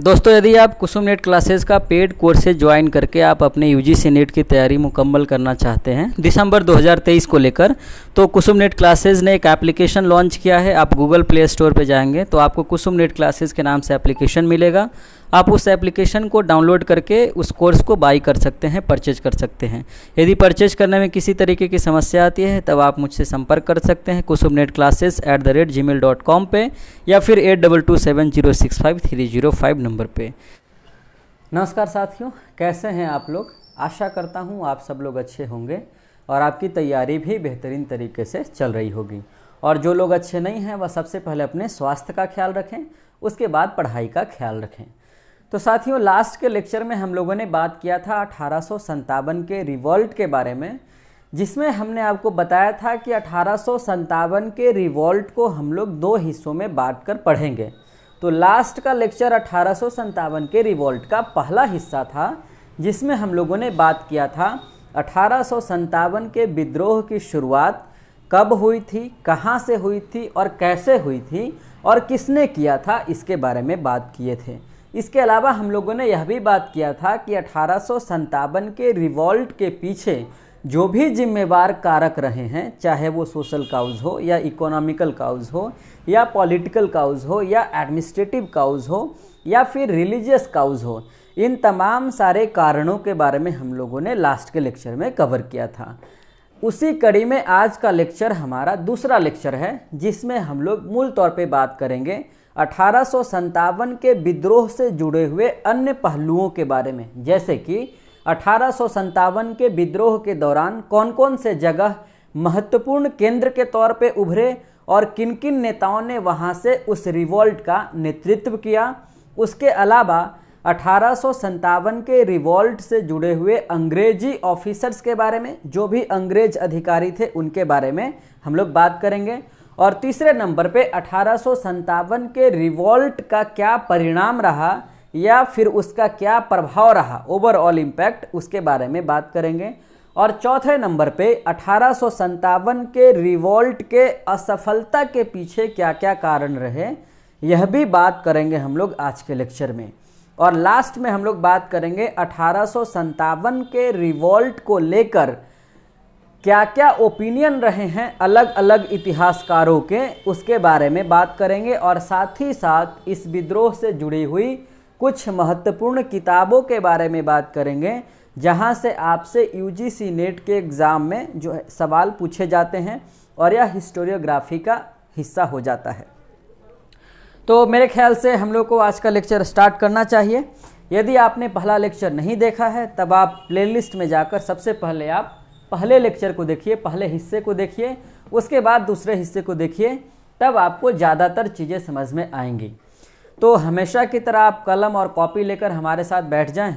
दोस्तों यदि आप कुसुम नेट क्लासेस का पेड कोर्सेज ज्वाइन करके आप अपने यू सी नेट की तैयारी मुकम्मल करना चाहते हैं दिसंबर 2023 को लेकर तो कुसुम नेट क्लासेस ने एक एप्लीकेशन लॉन्च किया है आप गूगल प्ले स्टोर पर जाएंगे तो आपको कुसुम नेट क्लासेस के नाम से एप्लीकेशन मिलेगा आप उस एप्लीकेशन को डाउनलोड करके उस कोर्स को बाई कर सकते हैं परचेज कर सकते हैं यदि परचेज करने में किसी तरीके की समस्या आती है तब आप मुझसे संपर्क कर सकते हैं Kusum net classes at the rate Gmail dot com पर या फिर at double two seven zero six five three zero five number पर नमस्कार साथियों कैसे हैं आप लोग आशा करता हूँ आप सब लोग अच्छे होंगे और आपकी तैयारी भी बेहतरीन तरीके से चल रही होगी और जो लोग अच्छे नहीं हैं वह सबसे पहले अपने स्वास्थ्य का ख्याल रखें उसके बाद पढ़ाई का ख्याल रखें तो साथियों लास्ट के लेक्चर में हम लोगों ने बात किया था अठारह के रिवॉल्ट के बारे में जिसमें हमने आपको बताया था कि अठारह के रिवॉल्ट को हम लोग दो हिस्सों में बांट कर पढ़ेंगे तो लास्ट का लेक्चर अठारह के रिवॉल्ट का पहला हिस्सा था जिसमें हम लोगों ने बात किया था अठारह के विद्रोह की शुरुआत कब हुई थी कहाँ से हुई थी और कैसे हुई थी और किसने किया था इसके बारे में बात किए थे इसके अलावा हम लोगों ने यह भी बात किया था कि अठारह के रिवॉल्ट के पीछे जो भी जिम्मेवार कारक रहे हैं चाहे वो सोशल काउज हो या इकोनॉमिकल काउज हो या पॉलिटिकल काउज हो या एडमिनिस्ट्रेटिव काउज हो या फिर रिलीजियस काउज हो इन तमाम सारे कारणों के बारे में हम लोगों ने लास्ट के लेक्चर में कवर किया था उसी कड़ी में आज का लेक्चर हमारा दूसरा लेक्चर है जिसमें हम लोग मूल तौर पर बात करेंगे अठारह के विद्रोह से जुड़े हुए अन्य पहलुओं के बारे में जैसे कि अठारह के विद्रोह के दौरान कौन कौन से जगह महत्वपूर्ण केंद्र के तौर पे उभरे और किन किन नेताओं ने वहाँ से उस रिवॉल्ट का नेतृत्व किया उसके अलावा अठारह के रिवॉल्ट से जुड़े हुए अंग्रेजी ऑफिसर्स के बारे में जो भी अंग्रेज अधिकारी थे उनके बारे में हम लोग बात करेंगे और तीसरे नंबर पे अठारह के रिवॉल्ट का क्या परिणाम रहा या फिर उसका क्या प्रभाव रहा ओवरऑल इम्पैक्ट उसके बारे में बात करेंगे और चौथे नंबर पे अठारह के रिवॉल्ट के असफलता के पीछे क्या क्या कारण रहे यह भी बात करेंगे हम लोग आज के लेक्चर में और लास्ट में हम लोग बात करेंगे अठारह के रिवॉल्ट को लेकर क्या क्या ओपिनियन रहे हैं अलग अलग इतिहासकारों के उसके बारे में बात करेंगे और साथ ही साथ इस विद्रोह से जुड़ी हुई कुछ महत्वपूर्ण किताबों के बारे में बात करेंगे जहां से आपसे यूजीसी नेट के एग्ज़ाम में जो है सवाल पूछे जाते हैं और यह हिस्टोरियोग्राफी का हिस्सा हो जाता है तो मेरे ख्याल से हम लोग को आज का लेक्चर स्टार्ट करना चाहिए यदि आपने पहला लेक्चर नहीं देखा है तब आप प्लेलिस्ट में जाकर सबसे पहले आप पहले लेक्चर को देखिए पहले हिस्से को देखिए उसके बाद दूसरे हिस्से को देखिए तब आपको ज़्यादातर चीज़ें समझ में आएंगी तो हमेशा की तरह आप कलम और कॉपी लेकर हमारे साथ बैठ जाएं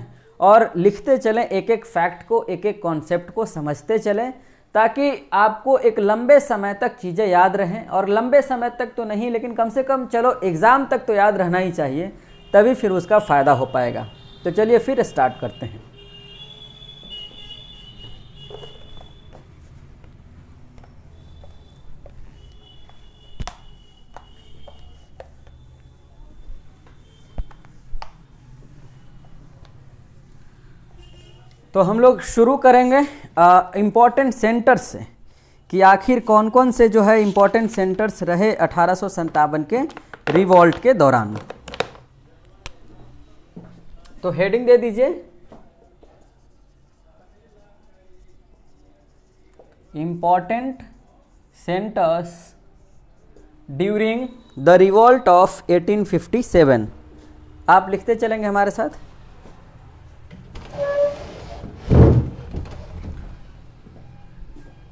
और लिखते चलें एक एक फैक्ट को एक एक कॉन्सेप्ट को समझते चलें ताकि आपको एक लंबे समय तक चीज़ें याद रहें और लंबे समय तक तो नहीं लेकिन कम से कम चलो एग्ज़ाम तक तो याद रहना ही चाहिए तभी फिर उसका फ़ायदा हो पाएगा तो चलिए फिर स्टार्ट करते हैं तो हम लोग शुरू करेंगे इम्पॉर्टेंट सेंटर्स से कि आखिर कौन कौन से जो है इम्पॉर्टेंट सेंटर्स रहे अठारह के रिवॉल्ट के दौरान तो हेडिंग दे दीजिए important centres during the revolt of 1857 आप लिखते चलेंगे हमारे साथ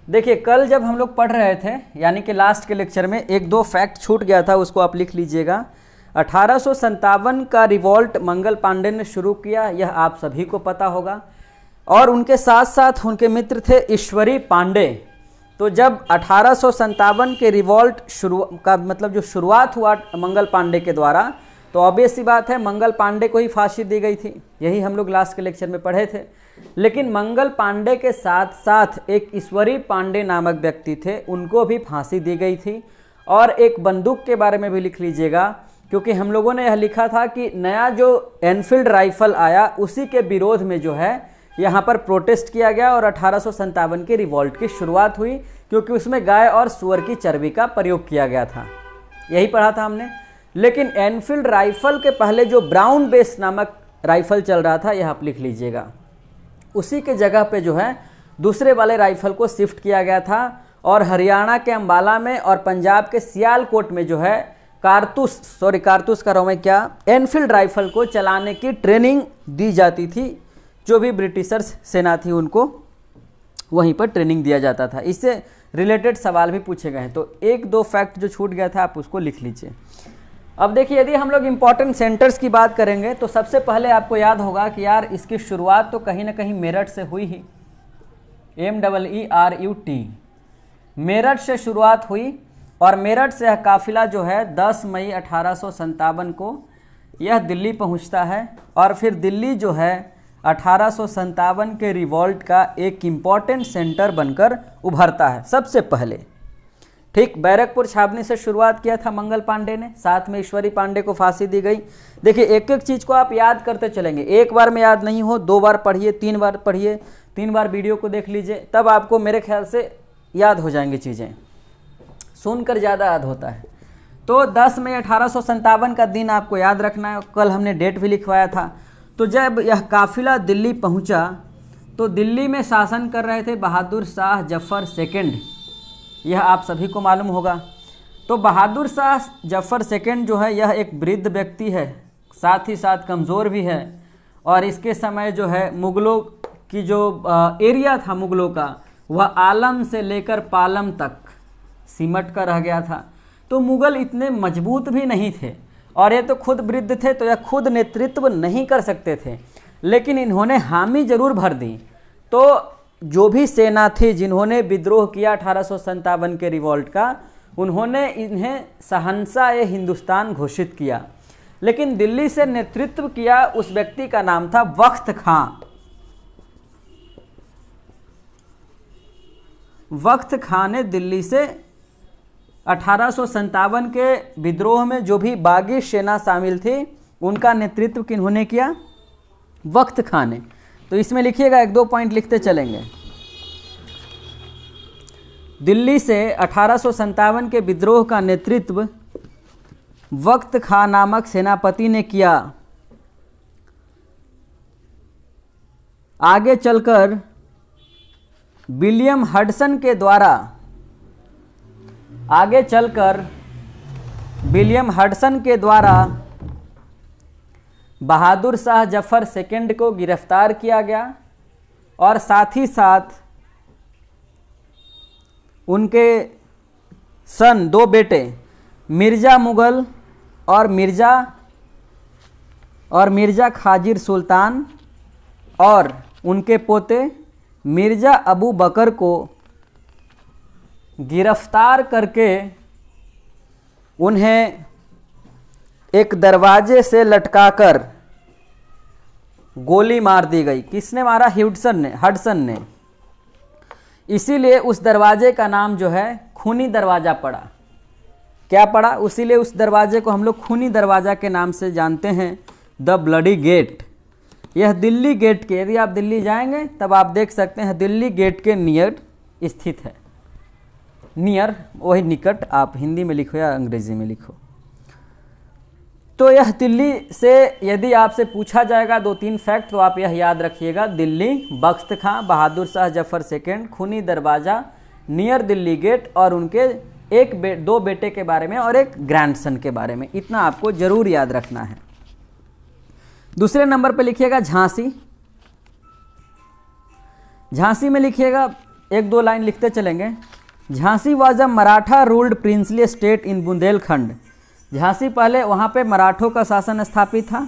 देखिए कल जब हम लोग पढ़ रहे थे यानी कि लास्ट के लेक्चर में एक दो फैक्ट छूट गया था उसको आप लिख लीजिएगा अठारह का रिवॉल्ट मंगल पांडे ने शुरू किया यह आप सभी को पता होगा और उनके साथ साथ उनके मित्र थे ईश्वरी पांडे तो जब अठारह के रिवॉल्ट शुरू का मतलब जो शुरुआत हुआ मंगल पांडे के द्वारा तो ऑब्वियस सी बात है मंगल पांडे को ही फांसी दी गई थी यही हम लोग लास्ट के लेक्चर में पढ़े थे लेकिन मंगल पांडे के साथ साथ एक ईश्वरी पांडे नामक व्यक्ति थे उनको भी फांसी दी गई थी और एक बंदूक के बारे में भी लिख लीजिएगा क्योंकि हम लोगों ने यह लिखा था कि नया जो एनफील्ड राइफल आया उसी के विरोध में जो है यहाँ पर प्रोटेस्ट किया गया और अठारह के रिवॉल्ट की शुरुआत हुई क्योंकि उसमें गाय और सुअर की चर्बी का प्रयोग किया गया था यही पढ़ा था हमने लेकिन एनफील्ड राइफल के पहले जो ब्राउन बेस नामक राइफल चल रहा था यह आप लिख लीजिएगा उसी के जगह पे जो है दूसरे वाले राइफल को शिफ्ट किया गया था और हरियाणा के अम्बाला में और पंजाब के सियालकोट में जो है कारतूस सॉरी कारतूस कर रहा हूँ मैं क्या एनफील्ड राइफल को चलाने की ट्रेनिंग दी जाती थी जो भी ब्रिटिशर्स सेना थी उनको वहीं पर ट्रेनिंग दिया जाता था इससे रिलेटेड सवाल भी पूछे गए हैं तो एक दो फैक्ट जो छूट गया था आप उसको लिख लीजिए अब देखिए यदि हम लोग इम्पॉर्टेंट सेंटर्स की बात करेंगे तो सबसे पहले आपको याद होगा कि यार इसकी शुरुआत तो कहीं ना कहीं मेरठ से हुई ही M double E R U T Meerut से शुरुआत हुई और मेरठ से काफिला जो है 10 मई अठारह को यह दिल्ली पहुंचता है और फिर दिल्ली जो है अठारह के रिवॉल्ट का एक इम्पॉर्टेंट सेंटर बनकर उभरता है सबसे पहले ठीक बैरकपुर छावनी से शुरुआत किया था मंगल पांडे ने साथ में ईश्वरी पांडे को फांसी दी गई देखिए एक एक चीज़ को आप याद करते चलेंगे एक बार में याद नहीं हो दो बार पढ़िए तीन बार पढ़िए तीन बार वीडियो को देख लीजिए तब आपको मेरे ख्याल से याद हो जाएंगी चीज़ें सुनकर ज़्यादा याद होता है तो 10 मई अठारह का दिन आपको याद रखना है कल हमने डेट भी लिखवाया था तो जब यह काफिला दिल्ली पहुंचा तो दिल्ली में शासन कर रहे थे बहादुर शाह जफर सेकेंड यह आप सभी को मालूम होगा तो बहादुर शाह जफर सेकेंड जो है यह एक वृद्ध व्यक्ति है साथ ही साथ कमज़ोर भी है और इसके समय जो है मुग़लों की जो एरिया था मुग़लों का वह आलम से लेकर पालम तक सिमट कर रह गया था तो मुग़ल इतने मजबूत भी नहीं थे और ये तो खुद वृद्ध थे तो यह खुद नेतृत्व नहीं कर सकते थे लेकिन इन्होंने हामी जरूर भर दी तो जो भी सेना थी जिन्होंने विद्रोह किया अठारह के रिवॉल्ट का उन्होंने इन्हें सहनसा ए हिंदुस्तान घोषित किया लेकिन दिल्ली से नेतृत्व किया उस व्यक्ति का नाम था वक्त खां वक्त खां ने दिल्ली से अठारह के विद्रोह में जो भी बागी सेना शामिल थी उनका नेतृत्व किन्होंने किया वक्त खां ने तो इसमें लिखिएगा एक दो पॉइंट लिखते चलेंगे दिल्ली से अठारह के विद्रोह का नेतृत्व वक्त खां नामक सेनापति ने किया आगे चलकर विलियम हडसन के द्वारा आगे चलकर विलियम हडसन के द्वारा बहादुर शाह जफर सेकेंड को गिरफ्तार किया गया और साथ ही साथ उनके सन दो बेटे मिर्ज़ा मुग़ल और मिर्ज़ा और मिर्ज़ा खाजिर सुल्तान और उनके पोते मिर्ज़ा अबू बकर को गिरफ्तार करके उन्हें एक दरवाजे से लटकाकर गोली मार दी गई किसने मारा हिडसन ने हडसन ने इसीलिए उस दरवाजे का नाम जो है खूनी दरवाज़ा पड़ा क्या पड़ा उसीलिए उस दरवाजे को हम लोग खूनी दरवाज़ा के नाम से जानते हैं द ब्लडी गेट यह दिल्ली गेट के यदि आप दिल्ली जाएंगे तब आप देख सकते हैं दिल्ली गेट के नियर स्थित है नियर वही निकट आप हिंदी में लिखो या अंग्रेज़ी में लिखो तो यह दिल्ली से यदि आपसे पूछा जाएगा दो तीन फैक्ट तो आप यह याद रखिएगा Delhi Bakht Khan Bahadur Shah Zafar second Khooni Darwaza near Delhi gate और उनके एक बे, दो बेटे के बारे में और एक ग्रैंडसन के बारे में इतना आपको ज़रूर याद रखना है दूसरे नंबर पर लिखिएगा झांसी झांसी में लिखिएगा एक दो लाइन लिखते चलेंगे Jhansi was a Maratha ruled princely state in Bundelkhand Jhansi पहले वहाँ पे मराठों का शासन स्थापित था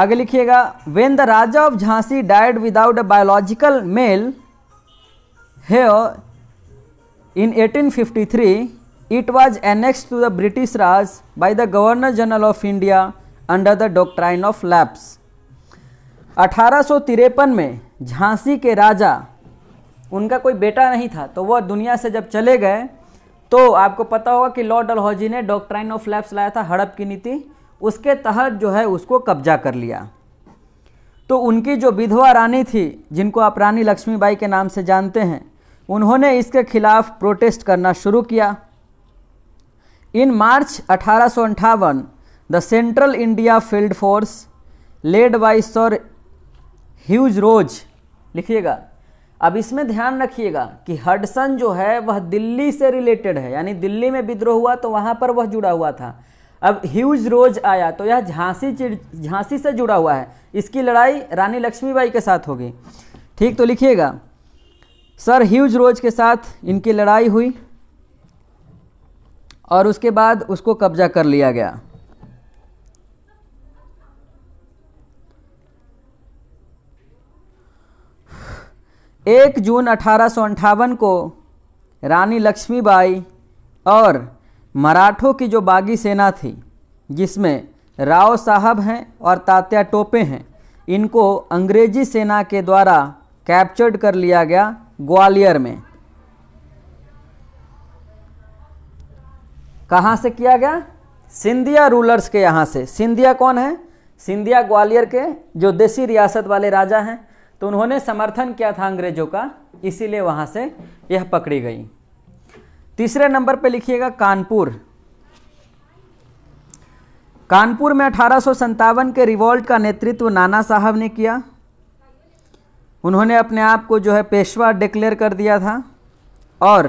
आगे लिखिएगा when the raja of Jhansi died without a biological male heir in 1853 it to the British raj by the governor general of India under the under of lapse अठारह सौ तिरपन में झांसी के राजा उनका कोई बेटा नहीं था तो वह दुनिया से जब चले गए तो आपको पता होगा कि लॉर्ड डलहौजी ने डॉक्ट्राइन ऑफ लैप्स लाया था हड़प की नीति उसके तहत जो है उसको कब्जा कर लिया तो उनकी जो विधवा रानी थी जिनको आप रानी लक्ष्मीबाई के नाम से जानते हैं उन्होंने इसके खिलाफ प्रोटेस्ट करना शुरू किया इन मार्च अठारह the central India field force led by sir Hugh Rose लिखिएगा अब इसमें ध्यान रखिएगा कि हडसन जो है वह दिल्ली से रिलेटेड है यानी दिल्ली में विद्रोह हुआ तो वहाँ पर वह जुड़ा हुआ था अब ह्यूज रोज आया तो यह झांसी झांसी से जुड़ा हुआ है इसकी लड़ाई रानी लक्ष्मीबाई के साथ होगी ठीक तो लिखिएगा सर ह्यूज रोज के साथ इनकी लड़ाई हुई और उसके बाद उसको कब्जा कर लिया गया एक जून अठारह को रानी लक्ष्मीबाई और मराठों की जो बागी सेना थी जिसमें राव साहब हैं और तात्या टोपे हैं इनको अंग्रेजी सेना के द्वारा कैप्चर्ड कर लिया गया ग्वालियर में कहाँ से किया गया सिंधिया रूलर्स के यहाँ से सिंधिया कौन है सिंधिया ग्वालियर के जो देसी रियासत वाले राजा हैं तो उन्होंने समर्थन किया था अंग्रेजों का इसीलिए वहाँ से यह पकड़ी गई तीसरे नंबर पर लिखिएगा कानपुर कानपुर में अठारह के रिवॉल्ट का नेतृत्व नाना साहब ने किया उन्होंने अपने आप को जो है पेशवा डिक्लेयर कर दिया था और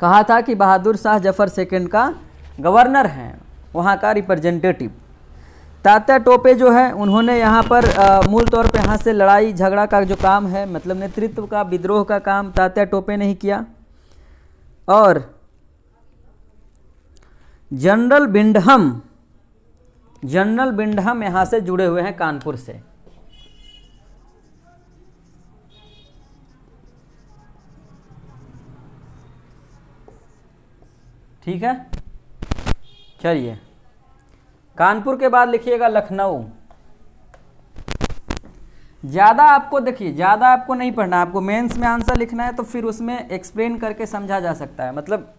कहा था कि बहादुर शाह जफर सेकंड का गवर्नर हैं वहाँ का रिप्रेजेंटेटिव तात्या टोपे जो है उन्होंने यहाँ पर मूल तौर पर यहाँ से लड़ाई झगड़ा का जो काम है मतलब नेतृत्व का विद्रोह का काम तात्या टोपे ने ही किया और जनरल बिंडहम जनरल बिंडहम यहाँ से जुड़े हुए हैं कानपुर से ठीक है चलिए कानपुर के बाद लिखिएगा लखनऊ ज़्यादा आपको देखिए ज़्यादा आपको नहीं पढ़ना आपको मेंस में आंसर लिखना है तो फिर उसमें एक्सप्लेन करके समझा जा सकता है मतलब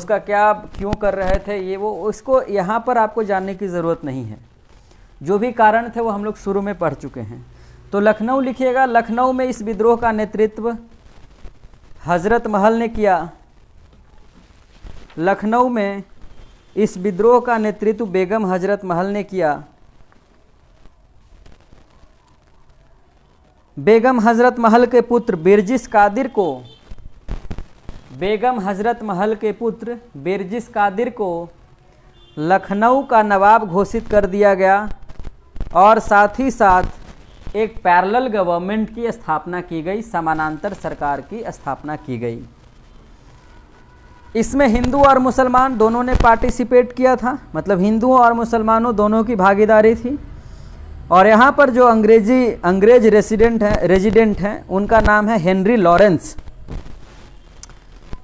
उसका क्या क्यों कर रहे थे ये वो उसको यहाँ पर आपको जानने की ज़रूरत नहीं है जो भी कारण थे वो हम लोग शुरू में पढ़ चुके हैं तो लखनऊ लिखिएगा लखनऊ में इस विद्रोह का नेतृत्व हज़रत महल ने किया लखनऊ में इस विद्रोह का नेतृत्व बेगम हजरत महल ने किया बेगम हजरत महल के पुत्र बिरजिस कादिर को बेगम हजरत महल के पुत्र बिरजिस कादिर को लखनऊ का नवाब घोषित कर दिया गया और साथ ही साथ एक पैरल गवर्नमेंट की स्थापना की गई समानांतर सरकार की स्थापना की गई इसमें हिंदू और मुसलमान दोनों ने पार्टिसिपेट किया था मतलब हिंदुओं और मुसलमानों दोनों की भागीदारी थी और यहाँ पर जो अंग्रेजी अंग्रेज रेसिडेंट हैं रेजिडेंट हैं उनका नाम है हेनरी लॉरेंस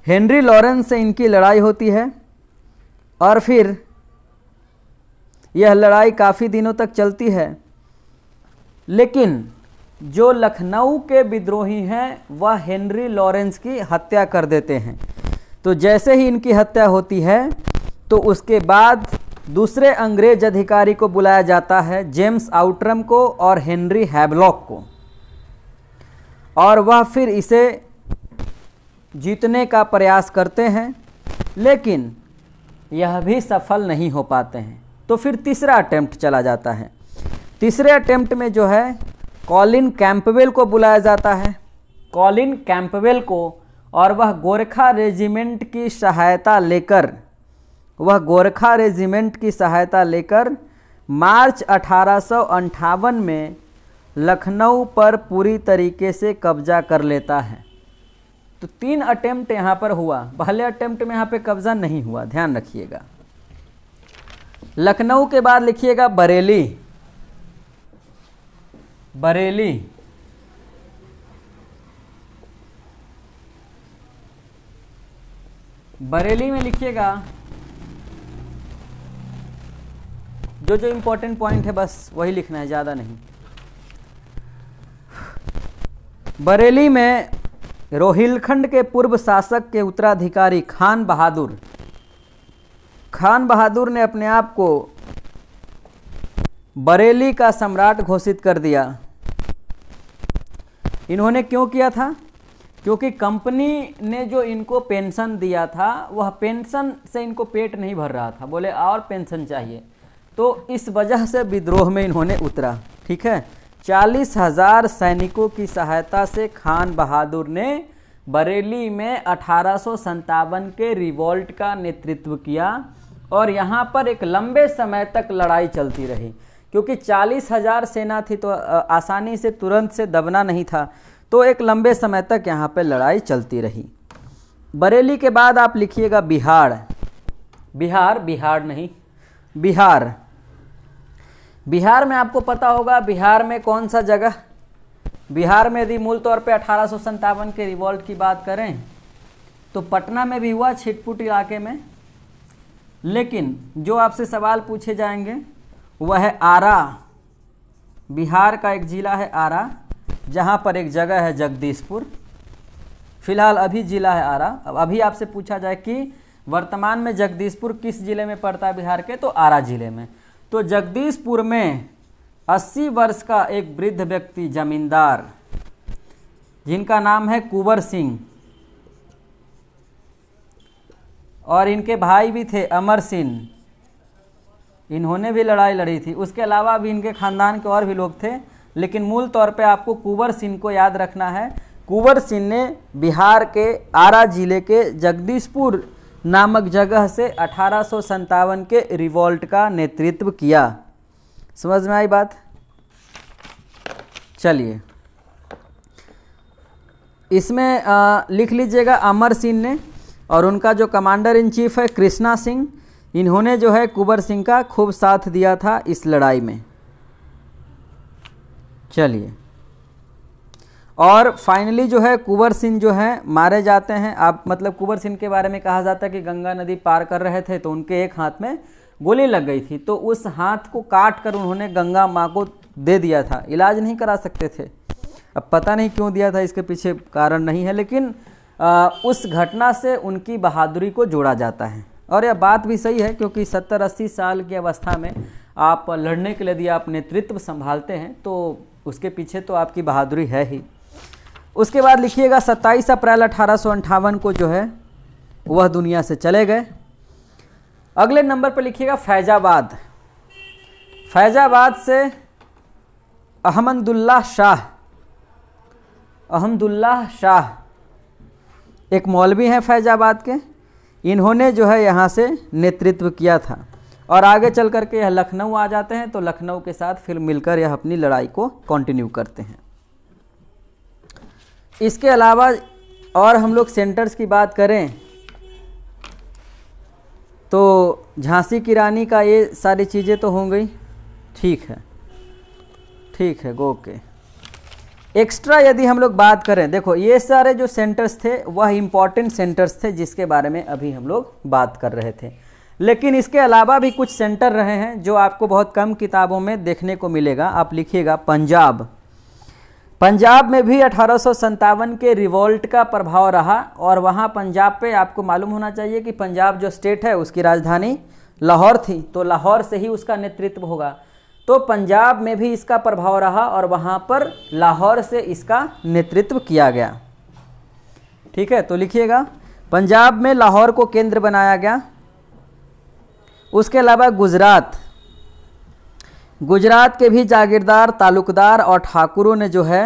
हेनरी लॉरेंस से इनकी लड़ाई होती है और फिर यह लड़ाई काफ़ी दिनों तक चलती है लेकिन जो लखनऊ के विद्रोही हैं वह हेनरी लॉरेंस की हत्या कर देते हैं तो जैसे ही इनकी हत्या होती है तो उसके बाद दूसरे अंग्रेज अधिकारी को बुलाया जाता है जेम्स आउट्रम को और हेनरी हैबलॉक को और वह फिर इसे जीतने का प्रयास करते हैं लेकिन यह भी सफल नहीं हो पाते हैं तो फिर तीसरा अटैम्प्ट चला जाता है तीसरे अटैम्प्ट में जो है कॉलिन कैंपवेल को बुलाया जाता है कॉलिन कैंपवेल को और वह गोरखा रेजिमेंट की सहायता लेकर वह गोरखा रेजिमेंट की सहायता लेकर मार्च अठारह में लखनऊ पर पूरी तरीके से कब्जा कर लेता है तो तीन अटेम्प्ट यहाँ पर हुआ पहले अटेम्प्ट में यहाँ पे कब्जा नहीं हुआ ध्यान रखिएगा लखनऊ के बाद लिखिएगा बरेली बरेली बरेली में लिखिएगा जो जो इंपॉर्टेंट पॉइंट है बस वही लिखना है ज़्यादा नहीं बरेली में रोहिलखंड के पूर्व शासक के उत्तराधिकारी खान बहादुर खान बहादुर ने अपने आप को बरेली का सम्राट घोषित कर दिया इन्होंने क्यों किया था क्योंकि कंपनी ने जो इनको पेंशन दिया था वह पेंशन से इनको पेट नहीं भर रहा था बोले और पेंशन चाहिए तो इस वजह से विद्रोह में इन्होंने उतरा ठीक है चालीस हजार सैनिकों की सहायता से खान बहादुर ने बरेली में अठारह के रिवॉल्ट का नेतृत्व किया और यहाँ पर एक लंबे समय तक लड़ाई चलती रही क्योंकि चालीस हजार सेना थी तो आसानी से तुरंत से दबना नहीं था तो एक लंबे समय तक यहाँ पे लड़ाई चलती रही बरेली के बाद आप लिखिएगा बिहार बिहार बिहार नहीं बिहार बिहार में आपको पता होगा बिहार में कौन सा जगह बिहार में यदि मूल तौर पे अठारह के रिवॉल्ट की बात करें तो पटना में भी हुआ छिटपुट इलाके में लेकिन जो आपसे सवाल पूछे जाएंगे वह है आरा बिहार का एक ज़िला है आरा जहाँ पर एक जगह है जगदीशपुर फिलहाल अभी जिला है आरा अब अभी आपसे पूछा जाए कि वर्तमान में जगदीशपुर किस जिले में पड़ता है बिहार के तो आरा जिले में तो जगदीशपुर में 80 वर्ष का एक वृद्ध व्यक्ति जमींदार जिनका नाम है कुंवर सिंह और इनके भाई भी थे अमर सिंह इन्होंने भी लड़ाई लड़ी थी उसके अलावा भी इनके खानदान के और भी लोग थे लेकिन मूल तौर पे आपको कुंवर सिंह को याद रखना है कुंवर सिंह ने बिहार के आरा जिले के जगदीशपुर नामक जगह से अठारह के रिवॉल्ट का नेतृत्व किया समझ में आई बात चलिए इसमें आ, लिख लीजिएगा अमर सिंह ने और उनका जो कमांडर इन चीफ है कृष्णा सिंह इन्होंने जो है कुंवर सिंह का खूब साथ दिया था इस लड़ाई में चलिए और फाइनली जो है कुंवर सिंह जो है मारे जाते हैं आप मतलब कुंवर सिंह के बारे में कहा जाता है कि गंगा नदी पार कर रहे थे तो उनके एक हाथ में गोली लग गई थी तो उस हाथ को काट कर उन्होंने गंगा माँ को दे दिया था इलाज नहीं करा सकते थे अब पता नहीं क्यों दिया था इसके पीछे कारण नहीं है लेकिन आ, उस घटना से उनकी बहादुरी को जोड़ा जाता है और यह बात भी सही है क्योंकि सत्तर अस्सी साल की अवस्था में आप लड़ने के लिए यदि आप नेतृत्व संभालते हैं तो उसके पीछे तो आपकी बहादुरी है ही उसके बाद लिखिएगा 27 अप्रैल अठारह को जो है वह दुनिया से चले गए अगले नंबर पर लिखिएगा फैजाबाद फैजाबाद से अहमदुल्ला शाह अहमदुल्ला शाह एक मौलवी हैं फैजाबाद के इन्होंने जो है यहाँ से नेतृत्व किया था और आगे चल करके यह लखनऊ आ जाते हैं तो लखनऊ के साथ फिर मिलकर यह अपनी लड़ाई को कंटिन्यू करते हैं इसके अलावा और हम लोग सेंटर्स की बात करें तो झांसी की रानी का ये सारी चीज़ें तो हो गई ठीक है ठीक है ओके एक्स्ट्रा यदि हम लोग बात करें देखो ये सारे जो सेंटर्स थे वह इम्पॉर्टेंट सेंटर्स थे जिसके बारे में अभी हम लोग बात कर रहे थे लेकिन इसके अलावा भी कुछ सेंटर रहे हैं जो आपको बहुत कम किताबों में देखने को मिलेगा आप लिखिएगा पंजाब पंजाब में भी अठारह के रिवॉल्ट का प्रभाव रहा और वहाँ पंजाब पे आपको मालूम होना चाहिए कि पंजाब जो स्टेट है उसकी राजधानी लाहौर थी तो लाहौर से ही उसका नेतृत्व होगा तो पंजाब में भी इसका प्रभाव रहा और वहाँ पर लाहौर से इसका नेतृत्व किया गया ठीक है तो लिखिएगा पंजाब में लाहौर को केंद्र बनाया गया उसके अलावा गुजरात गुजरात के भी जागीरदार तालुकदार और ठाकुरों ने जो है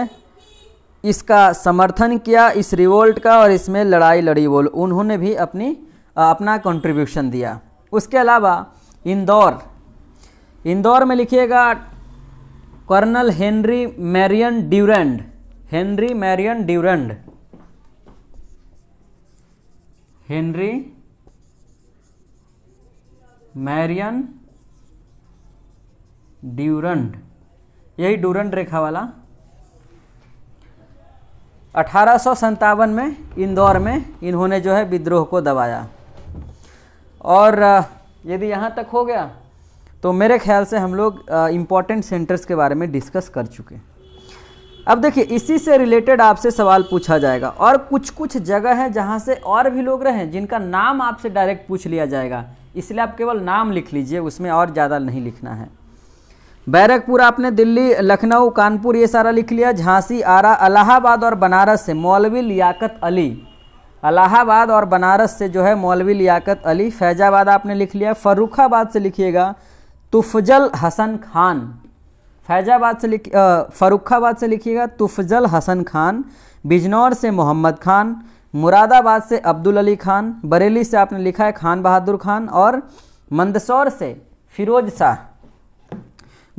इसका समर्थन किया इस रिवोल्ट का और इसमें लड़ाई लड़ी वो उन्होंने भी अपनी अपना कंट्रीब्यूशन दिया उसके अलावा इंदौर इंदौर में लिखिएगा colonel Henry Marion Durand Henry Marion Durand Henry Marion Durand यही ड्यूरंड रेखा वाला अठारह में इंदौर में इन्होंने जो है विद्रोह को दबाया और यदि यहाँ तक हो गया तो मेरे ख्याल से हम लोग इम्पॉर्टेंट सेंटर्स के बारे में डिस्कस कर चुके अब देखिए इसी से रिलेटेड आपसे सवाल पूछा जाएगा और कुछ कुछ जगह है जहाँ से और भी लोग रहे जिनका नाम आपसे डायरेक्ट पूछ लिया जाएगा इसलिए आप केवल नाम लिख लीजिए उसमें और ज़्यादा नहीं लिखना है बैरकपुर आपने दिल्ली लखनऊ कानपुर ये सारा लिख लिया झांसी आरा अलाहाबाद और बनारस से मौलवी लियाकत अली अलाहाबाद और बनारस से जो है मौलवी लियाकत अली फैजाबाद आपने लिख लिया फरुखाबाद से लिखिएगा तुफजल हसन खान फैजाबाद से लिख फरुखाबाद से लिखिएगा तुफजल हसन खान बिजनौर से मोहम्मद खान मुरादाबाद से अब्दुल अली खान बरेली से आपने लिखा है खान बहादुर खान और मंदसौर से फिरोज शाह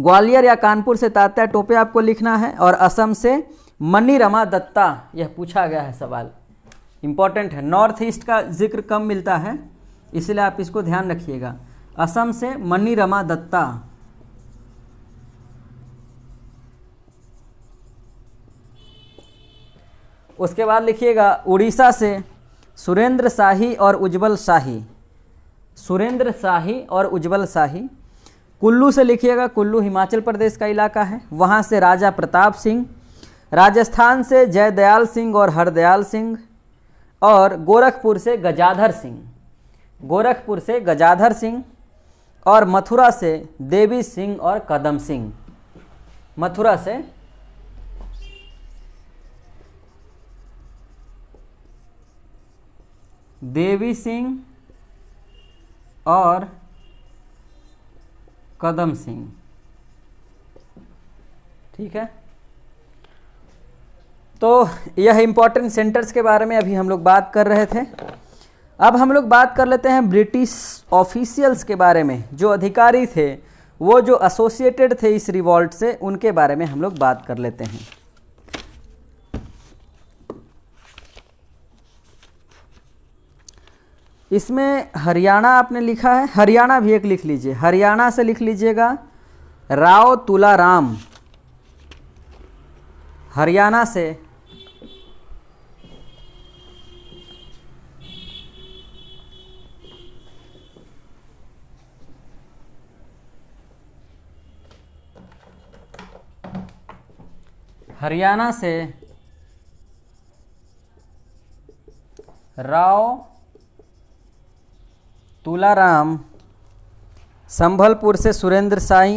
ग्वालियर या कानपुर से तात्या टोपे आपको लिखना है और असम से मनी रमा दत्ता यह पूछा गया है सवाल इम्पॉर्टेंट है नॉर्थ ईस्ट का जिक्र कम मिलता है इसलिए आप इसको ध्यान रखिएगा असम से मनी रमा दत्ता उसके बाद लिखिएगा उड़ीसा से सुरेंद्र शाही और उज्जवल शाही सुरेंद्र शाही और उज्जवल शाही कुल्लू से लिखिएगा कुल्लू हिमाचल प्रदेश का इलाका है वहाँ से राजा प्रताप सिंह राजस्थान से जयदयाल सिंह और हरदयाल सिंह और गोरखपुर से गजाधर सिंह गोरखपुर से गजाधर सिंह और मथुरा से देवी सिंह और कदम सिंह मथुरा से देवी सिंह और कदम सिंह ठीक है तो यह इम्पोर्टेंट सेंटर्स के बारे में अभी हम लोग बात कर रहे थे अब हम लोग बात कर लेते हैं ब्रिटिश ऑफिशियल्स के बारे में जो अधिकारी थे वो जो एसोसिएटेड थे इस रिवॉल्ट से उनके बारे में हम लोग बात कर लेते हैं इसमें हरियाणा आपने लिखा है हरियाणा भी एक लिख लीजिए हरियाणा से लिख लीजिएगा राव तुलाराम हरियाणा से हरियाणा से राव तुलाराम संभलपुर से सुरेंद्र साई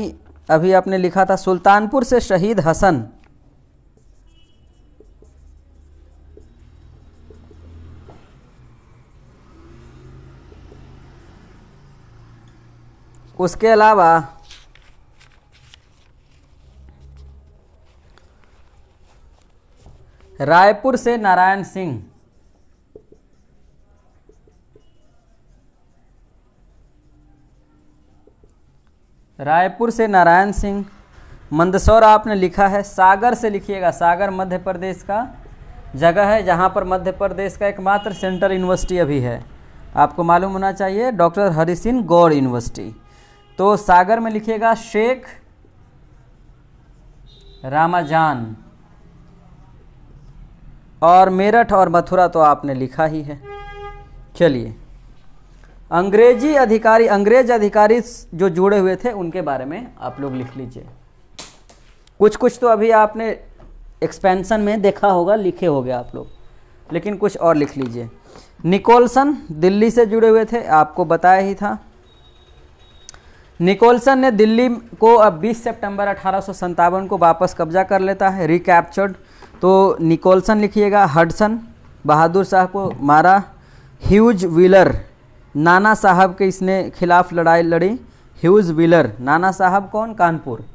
अभी आपने लिखा था सुल्तानपुर से शहीद हसन उसके अलावा रायपुर से नारायण सिंह रायपुर से नारायण सिंह मंदसौर आपने लिखा है सागर से लिखिएगा सागर मध्य प्रदेश का जगह है जहाँ पर मध्य प्रदेश का एकमात्र सेंट्रल यूनिवर्सिटी अभी है आपको मालूम होना चाहिए डॉक्टर हरि सिंह गौर यूनिवर्सिटी तो सागर में लिखिएगा शेख रामाजान और मेरठ और मथुरा तो आपने लिखा ही है चलिए अंग्रेजी अधिकारी अंग्रेज अधिकारी जो जुड़े हुए थे उनके बारे में आप लोग लिख लीजिए कुछ कुछ तो अभी आपने एक्सपेंशन में देखा होगा लिखे हो आप लोग लेकिन कुछ और लिख लीजिए निकोलसन दिल्ली से जुड़े हुए थे आपको बताया ही था निकोलसन ने दिल्ली को अब 20 सितंबर अठारह को वापस कब्जा कर लेता है रिकैप्चर्ड तो निकोलसन लिखिएगा हडसन बहादुर शाह को मारा ह्यूज व्हीलर नाना साहब के इसने खिलाफ लड़ाई लड़ी ह्यूज व्हीलर नाना साहब कौन कानपुर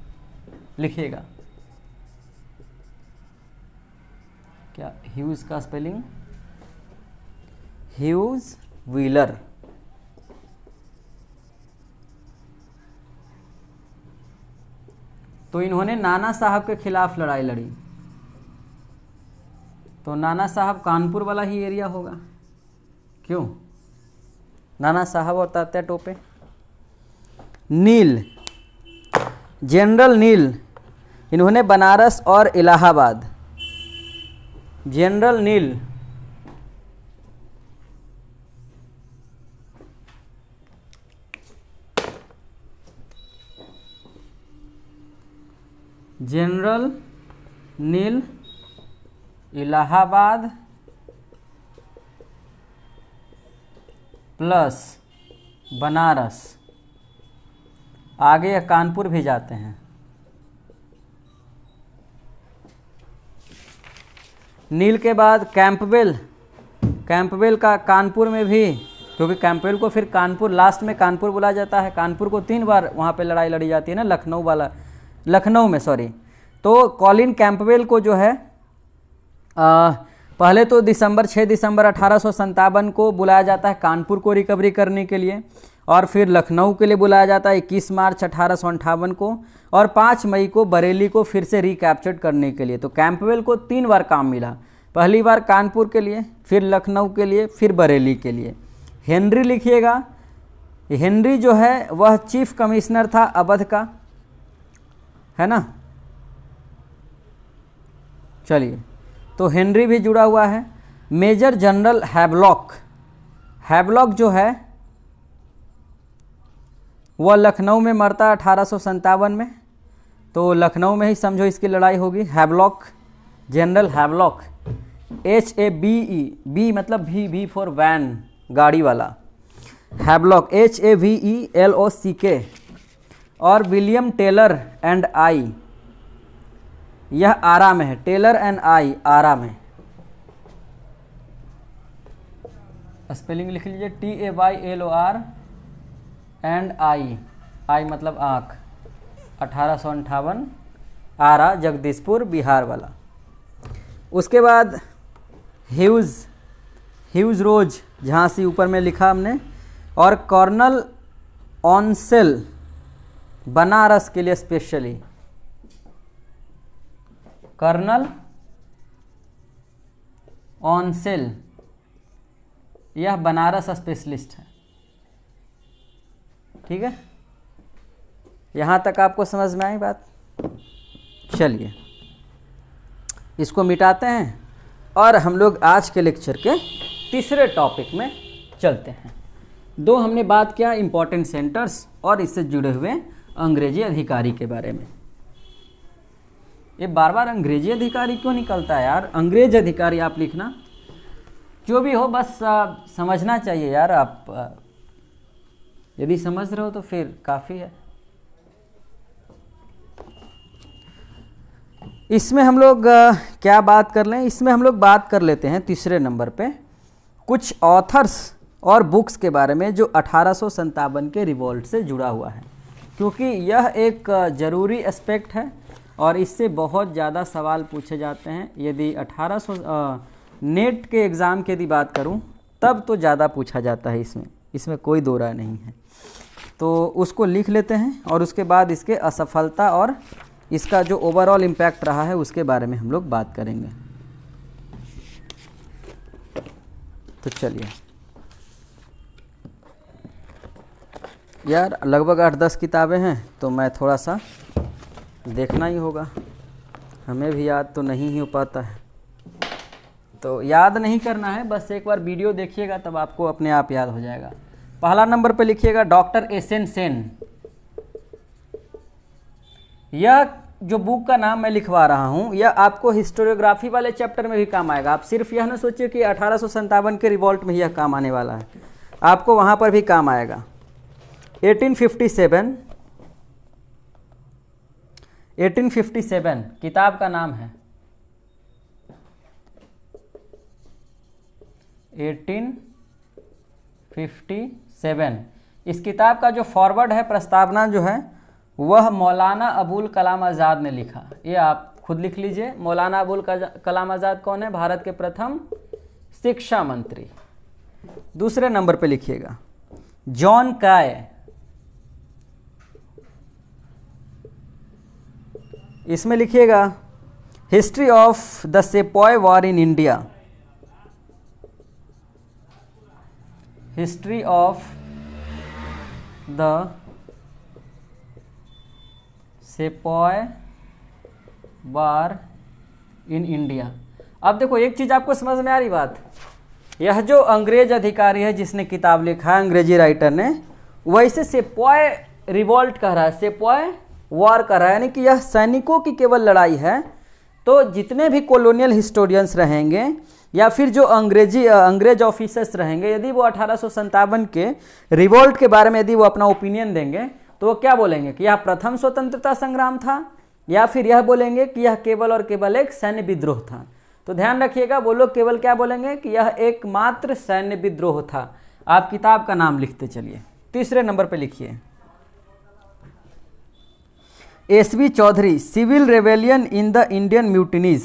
लिखिएगा क्या ह्यूज का स्पेलिंग ह्यूज व्हीलर तो इन्होंने नाना साहब के खिलाफ लड़ाई लड़ी तो नाना साहब कानपुर वाला ही एरिया होगा क्यों नाना साहब और Tatya Tope Neill general Neill इन्होंने बनारस और Allahabad general Neill general Neill Allahabad plus Banaras आगे या कानपुर भी जाते हैं नील के बाद कैंपवेल कैंपवेल का कानपुर में भी क्योंकि कैंपवेल को फिर कानपुर लास्ट में कानपुर बुलाया जाता है कानपुर को तीन बार वहाँ पे लड़ाई लड़ी जाती है ना लखनऊ वाला लखनऊ में सॉरी तो कॉलिन कैंपवेल को जो है आ, पहले तो दिसंबर 6 दिसंबर अठारह को बुलाया जाता है कानपुर को रिकवरी करने के लिए और फिर लखनऊ के लिए बुलाया जाता है इक्कीस मार्च अठारह को और 5 मई को बरेली को फिर से रिकैप्चर करने के लिए तो कैंपवेल को तीन बार काम मिला पहली बार कानपुर के लिए फिर लखनऊ के लिए फिर बरेली के लिए हेनरी लिखिएगा हेनरी जो है वह चीफ कमिश्नर था अवध का है ना चलिए तो हेनरी भी जुड़ा हुआ है मेजर जनरल हैवलॉक हैवलॉक जो है वह लखनऊ में मरता अठारह में तो लखनऊ में ही समझो इसकी लड़ाई होगी Havelock general Havelock H A B E B मतलब भी भी फॉर वैन गाड़ी वाला Havelock H A V E L O C K और विलियम टेलर एंड आई यह आरा में है टेलर एंड आई आरा में स्पेलिंग लिख लीजिए T A Y L O R and I I मतलब आँख अठारह सौ अंठावन आरा जगदीशपुर बिहार वाला उसके बाद ह्यूज़ ह्यूज़ रोज झांसी ऊपर में लिखा हमने और कॉर्नल ऑनसेल बनारस के लिए स्पेशली कर्नल ऑनसेल यह बनारस स्पेशलिस्ट है ठीक है यहाँ तक आपको समझ में आई बात चलिए इसको मिटाते हैं और हम लोग आज के लेक्चर के तीसरे टॉपिक में चलते हैं दो हमने बात किया इम्पोर्टेंट सेंटर्स और इससे जुड़े हुए अंग्रेजी अधिकारी के बारे में ये बार बार अंग्रेजी अधिकारी क्यों निकलता है यार अंग्रेज अधिकारी आप लिखना जो भी हो बस समझना चाहिए यार आप यदि समझ रहे हो तो फिर काफ़ी है इसमें हम लोग क्या बात कर लें इसमें हम लोग बात कर लेते हैं तीसरे नंबर पे कुछ ऑथर्स और बुक्स के बारे में जो अठारह के रिवॉल्ट से जुड़ा हुआ है क्योंकि यह एक ज़रूरी एस्पेक्ट है और इससे बहुत ज़्यादा सवाल पूछे जाते हैं यदि 1800 नेट के एग्ज़ाम की यदि बात करूँ तब तो ज़्यादा पूछा जाता है इसमें इसमें कोई दो राय नहीं है तो उसको लिख लेते हैं और उसके बाद इसके असफलता और इसका जो ओवरऑल इम्पैक्ट रहा है उसके बारे में हम लोग बात करेंगे तो चलिए यार लगभग आठ दस किताबें हैं तो मैं थोड़ा सा देखना ही होगा हमें भी याद तो नहीं ही हो पाता है तो याद नहीं करना है बस एक बार वीडियो देखिएगा तब आपको अपने आप याद हो जाएगा पहला नंबर पर लिखिएगा डॉक्टर एस एन सेन यह जो बुक का नाम मैं लिखवा रहा हूँ यह आपको हिस्टोरियोग्राफी वाले चैप्टर में भी काम आएगा आप सिर्फ यह ना सोचिए कि अठारह के रिवॉल्ट में यह काम आने वाला है आपको वहाँ पर भी काम आएगा 1857 1857 किताब का नाम है 1857 इस किताब का जो फॉरवर्ड है प्रस्तावना जो है वह मौलाना अबुल कलाम आज़ाद ने लिखा ये आप खुद लिख लीजिए मौलाना अबुल कलाम आज़ाद कौन है भारत के प्रथम शिक्षा मंत्री दूसरे नंबर पे लिखिएगा जॉन काय इसमें लिखिएगा history of the sepoy war in India history of the sepoy war in India अब देखो एक चीज़ आपको समझ में आ रही बात यह जो अंग्रेज अधिकारी है जिसने किताब लिखा है अंग्रेजी राइटर ने वैसे सेपॉय रिवॉल्ट कह रहा है सेपॉय वार कर रहा है यानी कि यह सैनिकों की केवल लड़ाई है तो जितने भी कॉलोनियल हिस्टोरियंस रहेंगे या फिर जो अंग्रेजी अंग्रेज ऑफिसर्स रहेंगे यदि वो अठारह के रिवोल्ट के बारे में यदि वो अपना ओपिनियन देंगे तो वो क्या बोलेंगे कि यह प्रथम स्वतंत्रता संग्राम था या फिर यह बोलेंगे कि यह केवल और केवल एक सैन्य विद्रोह था तो ध्यान रखिएगा वो लोग केवल क्या बोलेंगे कि यह एकमात्र सैन्य विद्रोह था आप किताब का नाम लिखते चलिए तीसरे नंबर पर लिखिए S V Chaudhuri civil rebellion in the Indian mutinies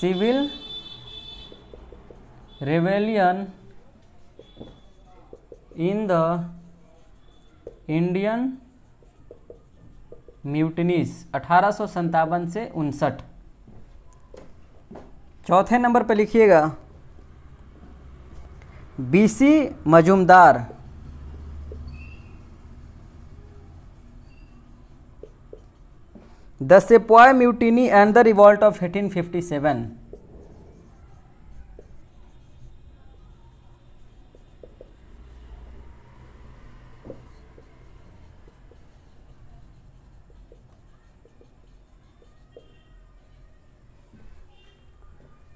civil rebellion in the Indian mutinies अठारह से उनसठ चौथे नंबर पर लिखिएगा B C Majumdar the sepoy mutiny and the revolt of 1857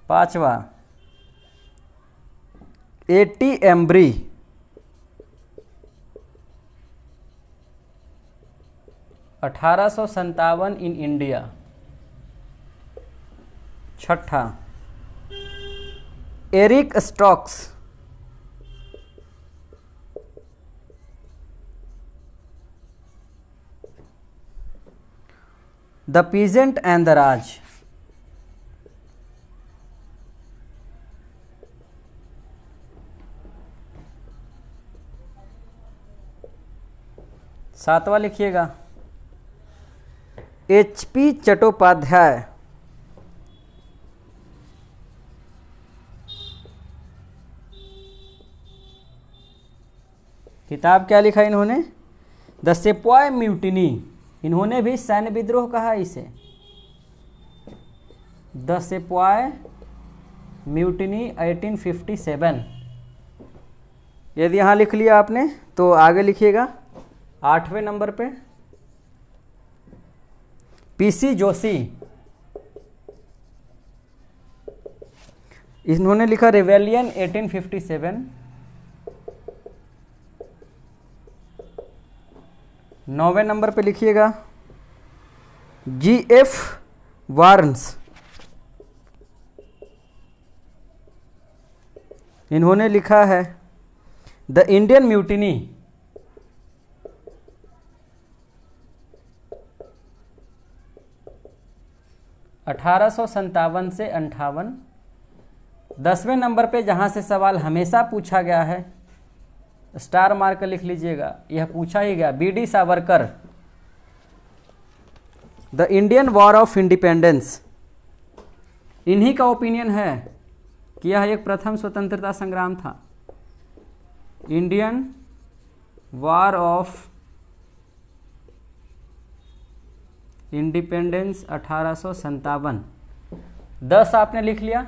पांचवा एटी एम्ब्री अठारह इन इंडिया छठा Eric Stokes the peasant and the raj सातवा लिखिएगा एच पी चट्टोपाध्याय किताब क्या लिखा इन्होंने द सेपॉय म्यूटिनी इन्होंने भी सैन्य विद्रोह कहा इसे द सेपॉय म्यूटिनी 1857 यदि यहाँ लिख लिया आपने तो आगे लिखिएगा आठवें नंबर पे पीसी जोशी इन्होंने लिखा रिवेलियन 1857 नौवे नंबर पे लिखिएगा जी एफ वार्न्स इन्होंने लिखा है द इंडियन म्यूटिनी अठारह से अंठावन दसवें नंबर पे जहाँ से सवाल हमेशा पूछा गया है स्टार मार्क लिख लीजिएगा यह पूछा ही गया B D Savarkar the Indian war of independence इन्हीं का ओपिनियन है कि यह एक प्रथम स्वतंत्रता संग्राम था इंडियन वॉर ऑफ इंडिपेंडेंस अठारह दस आपने लिख लिया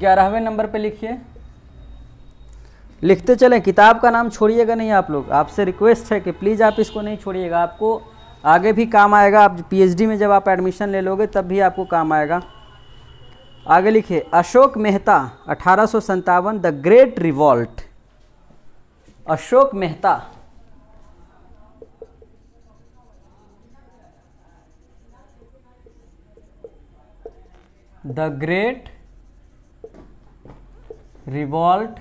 ग्यारहवें नंबर पे लिखिए लिखते चले किताब का नाम छोड़िएगा नहीं आप लोग आपसे रिक्वेस्ट है कि प्लीज़ आप इसको नहीं छोड़िएगा आपको आगे भी काम आएगा आप पीएचडी में जब आप एडमिशन ले लोगे तब भी आपको काम आएगा आगे लिखिए अशोक मेहता अठारह the great revolt Ashok Mehta the great revolt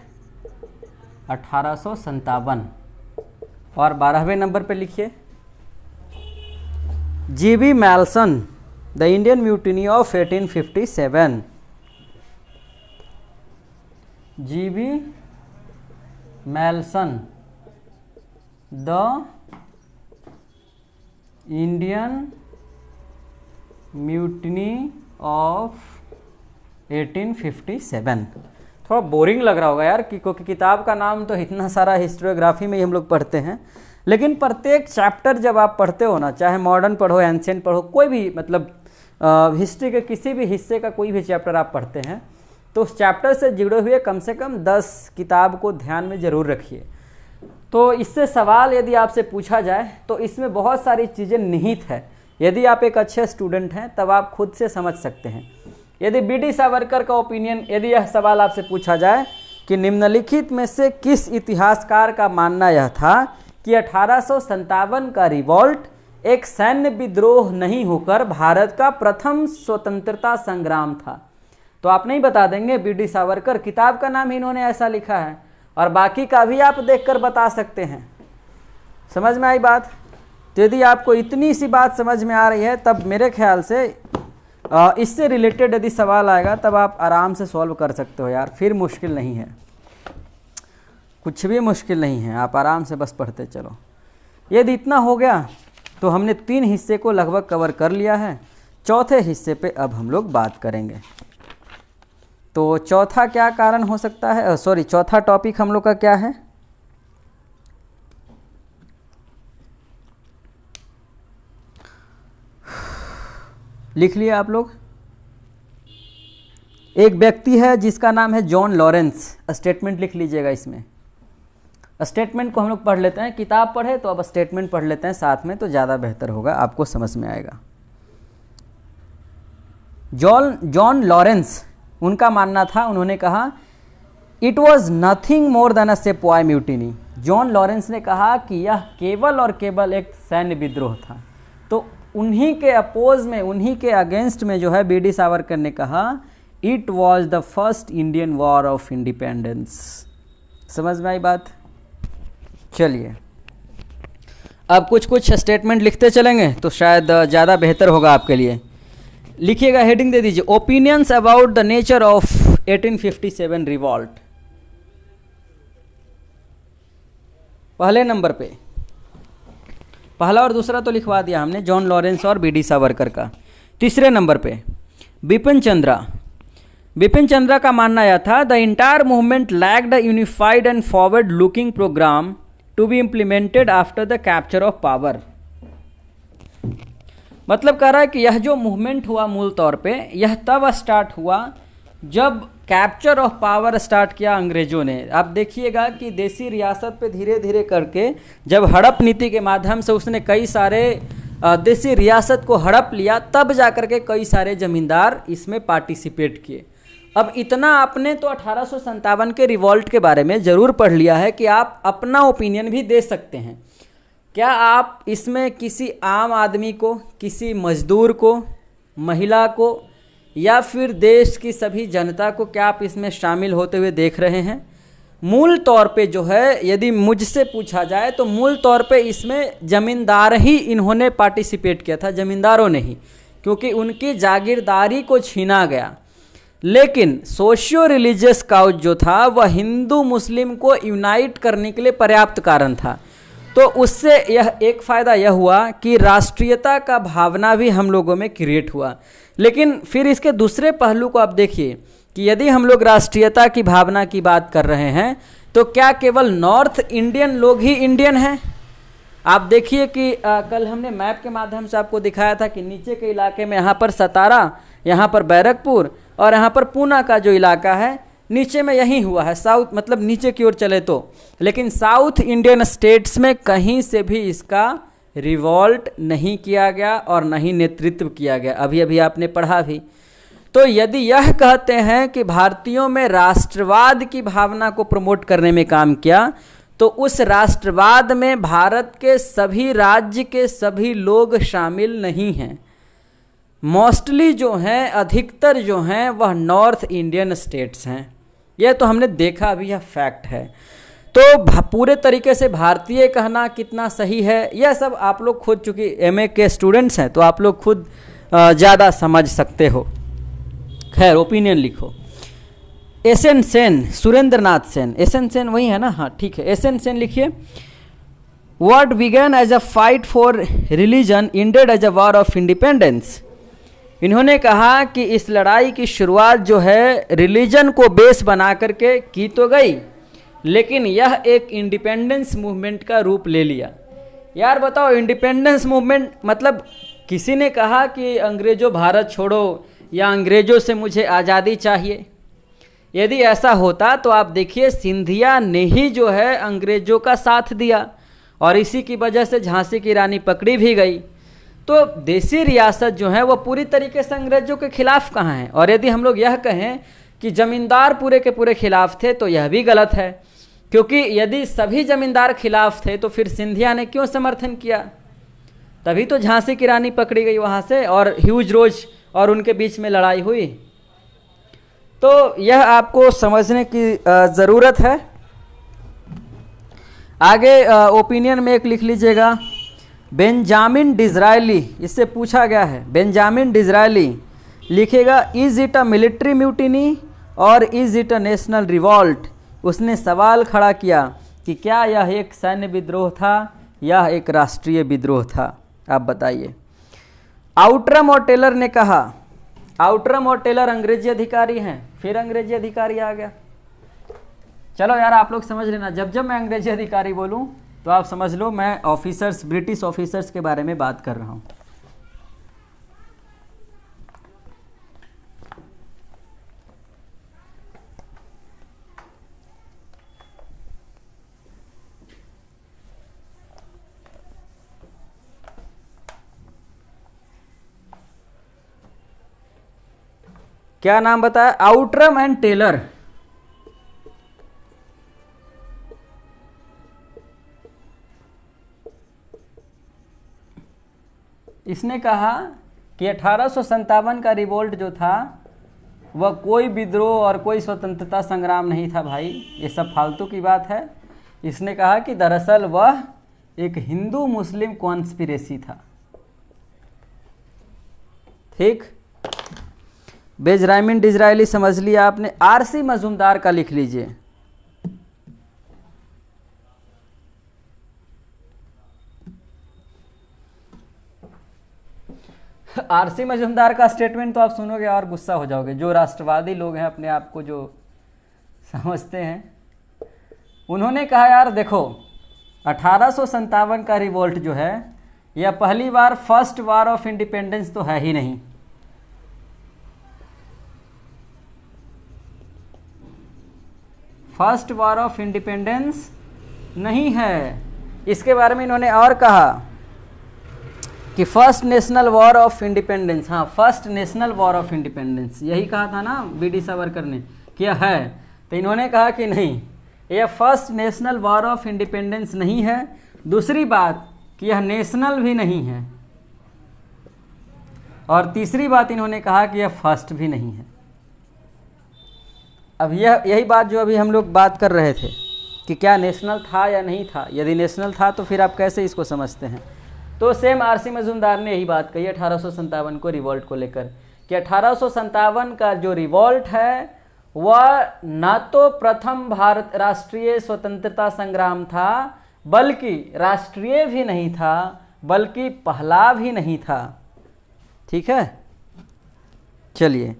अठारह और बारहवें नंबर पर लिखिए G B Malleson the Indian mutiny of 1857 G B Malleson the Indian 1857 of 1857 थोड़ा बोरिंग लग रहा होगा यार कि क्योंकि किताब का नाम तो इतना सारा हिस्टोग्राफी में ही हम लोग पढ़ते हैं लेकिन प्रत्येक चैप्टर जब आप पढ़ते हो ना चाहे मॉडर्न पढ़ो एंशेंट पढ़ो कोई भी मतलब हिस्ट्री के किसी भी हिस्से का कोई भी चैप्टर आप पढ़ते हैं तो उस चैप्टर से जुड़े हुए कम से कम दस किताब को ध्यान में ज़रूर रखिए तो इससे सवाल यदि आपसे पूछा जाए तो इसमें बहुत सारी चीज़ें निहित है यदि आप एक अच्छे स्टूडेंट हैं तब आप खुद से समझ सकते हैं यदि बी डी सावरकर का ओपिनियन यदि यह सवाल आपसे पूछा जाए कि निम्नलिखित में से किस इतिहासकार का मानना यह था कि अठारह का रिवॉल्ट एक सैन्य विद्रोह नहीं होकर भारत का प्रथम स्वतंत्रता संग्राम था तो आप नहीं बता देंगे बी डी सावरकर किताब का नाम इन्होंने ऐसा लिखा है और बाकी का भी आप देखकर बता सकते हैं समझ में आई बात तो यदि आपको इतनी सी बात समझ में आ रही है तब मेरे ख्याल से इससे रिलेटेड यदि सवाल आएगा तब आप आराम से सॉल्व कर सकते हो यार फिर मुश्किल नहीं है कुछ भी मुश्किल नहीं है आप आराम से बस पढ़ते चलो यदि इतना हो गया तो हमने तीन हिस्से को लगभग कवर कर लिया है चौथे हिस्से पे अब हम लोग बात करेंगे तो चौथा क्या कारण हो सकता है सॉरी चौथा टॉपिक हम लोग का क्या है लिख लिए आप लोग एक व्यक्ति है जिसका नाम है जॉन लॉरेंस स्टेटमेंट लिख लीजिएगा इसमें स्टेटमेंट को हम लोग पढ़ लेते हैं किताब पढ़े तो अब स्टेटमेंट पढ़ लेते हैं साथ में तो ज़्यादा बेहतर होगा आपको समझ में आएगा जॉन जॉन लॉरेंस उनका मानना था उन्होंने कहा it was nothing more than a sepoy mutiny John Lawrence ने कहा कि यह केवल और केवल एक सैन्य विद्रोह था तो उन्हीं के अपोज में उन्हीं के अगेंस्ट में जो है बी डी सावरकर ने कहा it was the first Indian war of independence समझ में आई बात चलिए अब कुछ कुछ स्टेटमेंट लिखते चलेंगे तो शायद ज़्यादा बेहतर होगा आपके लिए लिखिएगा हेडिंग दे दीजिए opinions about the nature of 1857 revolt पहले नंबर पे पहला और दूसरा तो लिखवा दिया हमने जॉन लॉरेंस और बी डी सावरकर का तीसरे नंबर पे बिपिन चंद्रा बिपिन चंद्रा का मानना यह था the entire movement lacked unified and forward looking programme to be implemented after the capture of power मतलब कह रहा है कि यह जो मूवमेंट हुआ मूल तौर पे यह तब स्टार्ट हुआ जब कैप्चर ऑफ पावर स्टार्ट किया अंग्रेजों ने आप देखिएगा कि देसी रियासत पे धीरे धीरे करके जब हड़प नीति के माध्यम से उसने कई सारे देसी रियासत को हड़प लिया तब जा कर के कई सारे ज़मींदार इसमें पार्टिसिपेट किए अब इतना आपने तो अठारह के रिवॉल्ट के बारे में ज़रूर पढ़ लिया है कि आप अपना ओपिनियन भी दे सकते हैं क्या आप इसमें किसी आम आदमी को किसी मजदूर को महिला को या फिर देश की सभी जनता को क्या आप इसमें शामिल होते हुए देख रहे हैं मूल तौर पे जो है यदि मुझसे पूछा जाए तो मूल तौर पे इसमें ज़मींदार ही इन्होंने पार्टिसिपेट किया था ज़मींदारों ने ही क्योंकि उनकी जागीरदारी को छीना गया लेकिन सोशियो रिलीजियस काउज जो था वह हिंदू मुस्लिम को यूनाइट करने के लिए पर्याप्त कारण था तो उससे यह एक फ़ायदा यह हुआ कि राष्ट्रीयता का भावना भी हम लोगों में क्रिएट हुआ लेकिन फिर इसके दूसरे पहलू को आप देखिए कि यदि हम लोग राष्ट्रीयता की भावना की बात कर रहे हैं तो क्या केवल नॉर्थ इंडियन लोग ही इंडियन हैं आप देखिए कि आ, कल हमने मैप के माध्यम से आपको दिखाया था कि नीचे के इलाके में यहाँ पर सतारा यहाँ पर बैरकपुर और यहाँ पर पूना का जो इलाका है नीचे में यही हुआ है साउथ मतलब नीचे की ओर चले तो लेकिन साउथ इंडियन स्टेट्स में कहीं से भी इसका रिवॉल्ट नहीं किया गया और नहीं नेतृत्व किया गया अभी अभी आपने पढ़ा भी तो यदि यह कहते हैं कि भारतीयों में राष्ट्रवाद की भावना को प्रमोट करने में काम किया तो उस राष्ट्रवाद में भारत के सभी राज्य के सभी लोग शामिल नहीं हैं मोस्टली जो हैं अधिकतर जो हैं वह नॉर्थ इंडियन स्टेट्स हैं यह तो हमने देखा अभी यह फैक्ट है तो पूरे तरीके से भारतीय कहना कितना सही है यह सब आप लोग खुद चूँकि एम के स्टूडेंट्स हैं तो आप लोग खुद ज़्यादा समझ सकते हो खैर ओपिनियन लिखो S N Sen Surendra Nath Sen S N Sen वही है ना हाँ ठीक है एस एन सेन लिखिए what began as a fight for religion ended as a war of independence इन्होंने कहा कि इस लड़ाई की शुरुआत जो है रिलीजन को बेस बना करके की तो गई लेकिन यह एक इंडिपेंडेंस मूवमेंट का रूप ले लिया यार बताओ इंडिपेंडेंस मूवमेंट मतलब किसी ने कहा कि अंग्रेज़ों भारत छोड़ो या अंग्रेज़ों से मुझे आज़ादी चाहिए यदि ऐसा होता तो आप देखिए सिंधिया ने ही जो है अंग्रेज़ों का साथ दिया और इसी की वजह से झांसी की रानी पकड़ी भी गई तो देसी रियासत जो है वो पूरी तरीके से अंग्रेज़ों के खिलाफ कहाँ है और यदि हम लोग यह कहें कि ज़मींदार पूरे के पूरे खिलाफ थे तो यह भी गलत है क्योंकि यदि सभी जमींदार खिलाफ थे तो फिर सिंधिया ने क्यों समर्थन किया तभी तो झांसी की रानी पकड़ी गई वहाँ से और ह्यूज रोज और उनके बीच में लड़ाई हुई तो यह आपको समझने की ज़रूरत है आगे ओपिनियन में एक लिख लीजिएगा बेंजामिन डिजराइली इससे पूछा गया है बेंजामिन डिजराइली लिखेगा is it a military mutiny और is it a national revolt उसने सवाल खड़ा किया कि क्या यह एक सैन्य विद्रोह था यह एक राष्ट्रीय विद्रोह था आप बताइए आउटरम और टेलर ने कहा आउटरम और टेलर अंग्रेजी अधिकारी हैं फिर अंग्रेजी अधिकारी आ गया चलो यार आप लोग समझ लेना जब जब मैं अंग्रेजी अधिकारी बोलूँ तो आप समझ लो मैं ऑफिसर्स ब्रिटिश ऑफिसर्स के बारे में बात कर रहा हूँ क्या नाम बताया आउटरम एंड टेलर इसने कहा कि अठारह का रिवोल्ट जो था वह कोई विद्रोह और कोई स्वतंत्रता संग्राम नहीं था भाई ये सब फालतू की बात है इसने कहा कि दरअसल वह एक हिंदू मुस्लिम कॉन्स्पिरेसी था ठीक बेजरामिन डिजराइली समझ लिया आपने आरसी मजूमदार का लिख लीजिए आरसी मजूमदार का स्टेटमेंट तो आप सुनोगे और गुस्सा हो जाओगे जो राष्ट्रवादी लोग हैं अपने आप को जो समझते हैं उन्होंने कहा यार देखो अठारह का रिवोल्ट जो है यह पहली बार फर्स्ट वार ऑफ इंडिपेंडेंस तो है ही नहीं फर्स्ट वार ऑफ इंडिपेंडेंस नहीं है इसके बारे में इन्होंने और कहा कि first national war of independence हाँ first national war of independence यही कहा था ना बी डी सावरकर ने कि यह है तो इन्होंने कहा कि नहीं यह first national war of independence नहीं है दूसरी बात कि यह नेशनल भी नहीं है और तीसरी बात इन्होंने कहा कि यह फर्स्ट भी नहीं है अब यह यही बात जो अभी हम लोग बात कर रहे थे कि क्या नेशनल था या नहीं था यदि नेशनल था तो फिर आप कैसे इसको समझते हैं तो सेम आरसी मजूमदार ने यही बात कही अठारह को रिवॉल्ट को लेकर कि अठारह का जो रिवॉल्ट है वह न तो प्रथम भारत राष्ट्रीय स्वतंत्रता संग्राम था बल्कि राष्ट्रीय भी नहीं था बल्कि पहला भी नहीं था ठीक है चलिए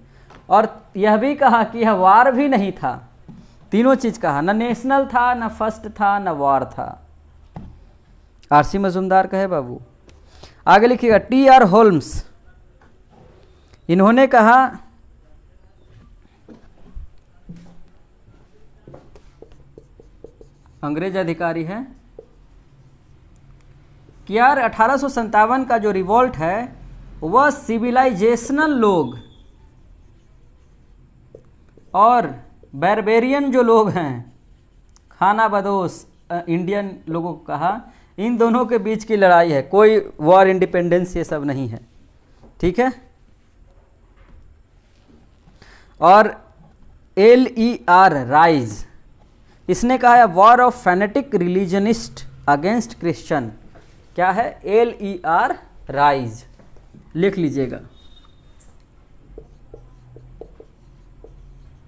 और यह भी कहा कि यह वार भी नहीं था तीनों चीज़ कहा ना नेशनल था ना फर्स्ट था न वार था आरसी मजुमदार कहे बाबू आगे लिखिएगा टी आर होल्म्स इन्होंने कहा अंग्रेज अधिकारी है कि यार अठारह का जो रिवॉल्ट है वह सिविलाइजेशनल लोग और बैरबेरियन जो लोग हैं खाना बदोश इंडियन लोगों को कहा इन दोनों के बीच की लड़ाई है कोई वॉर इंडिपेंडेंस ये सब नहीं है ठीक है और एल ई आर राइज इसने कहा है war of fanatic religionist against Christian क्या है एल ई आर राइज लिख लीजिएगा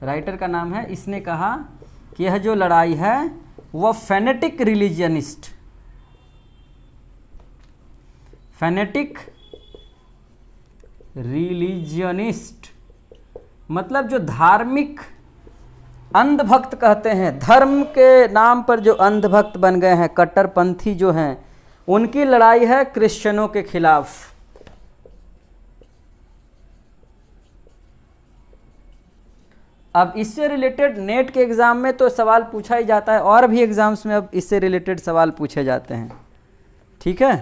राइटर का नाम है इसने कहा कि यह जो लड़ाई है वह फेनेटिक रिलीजनिस्ट फेनेटिक रिलीजियनिस्ट मतलब जो धार्मिक अंधभक्त कहते हैं धर्म के नाम पर जो अंधभक्त बन गए हैं कट्टरपंथी जो हैं उनकी लड़ाई है क्रिश्चियनों के खिलाफ़ अब इससे रिलेटेड नेट के एग्ज़ाम में तो सवाल पूछा ही जाता है और भी एग्ज़ाम्स में अब इससे रिलेटेड सवाल पूछे जाते हैं ठीक है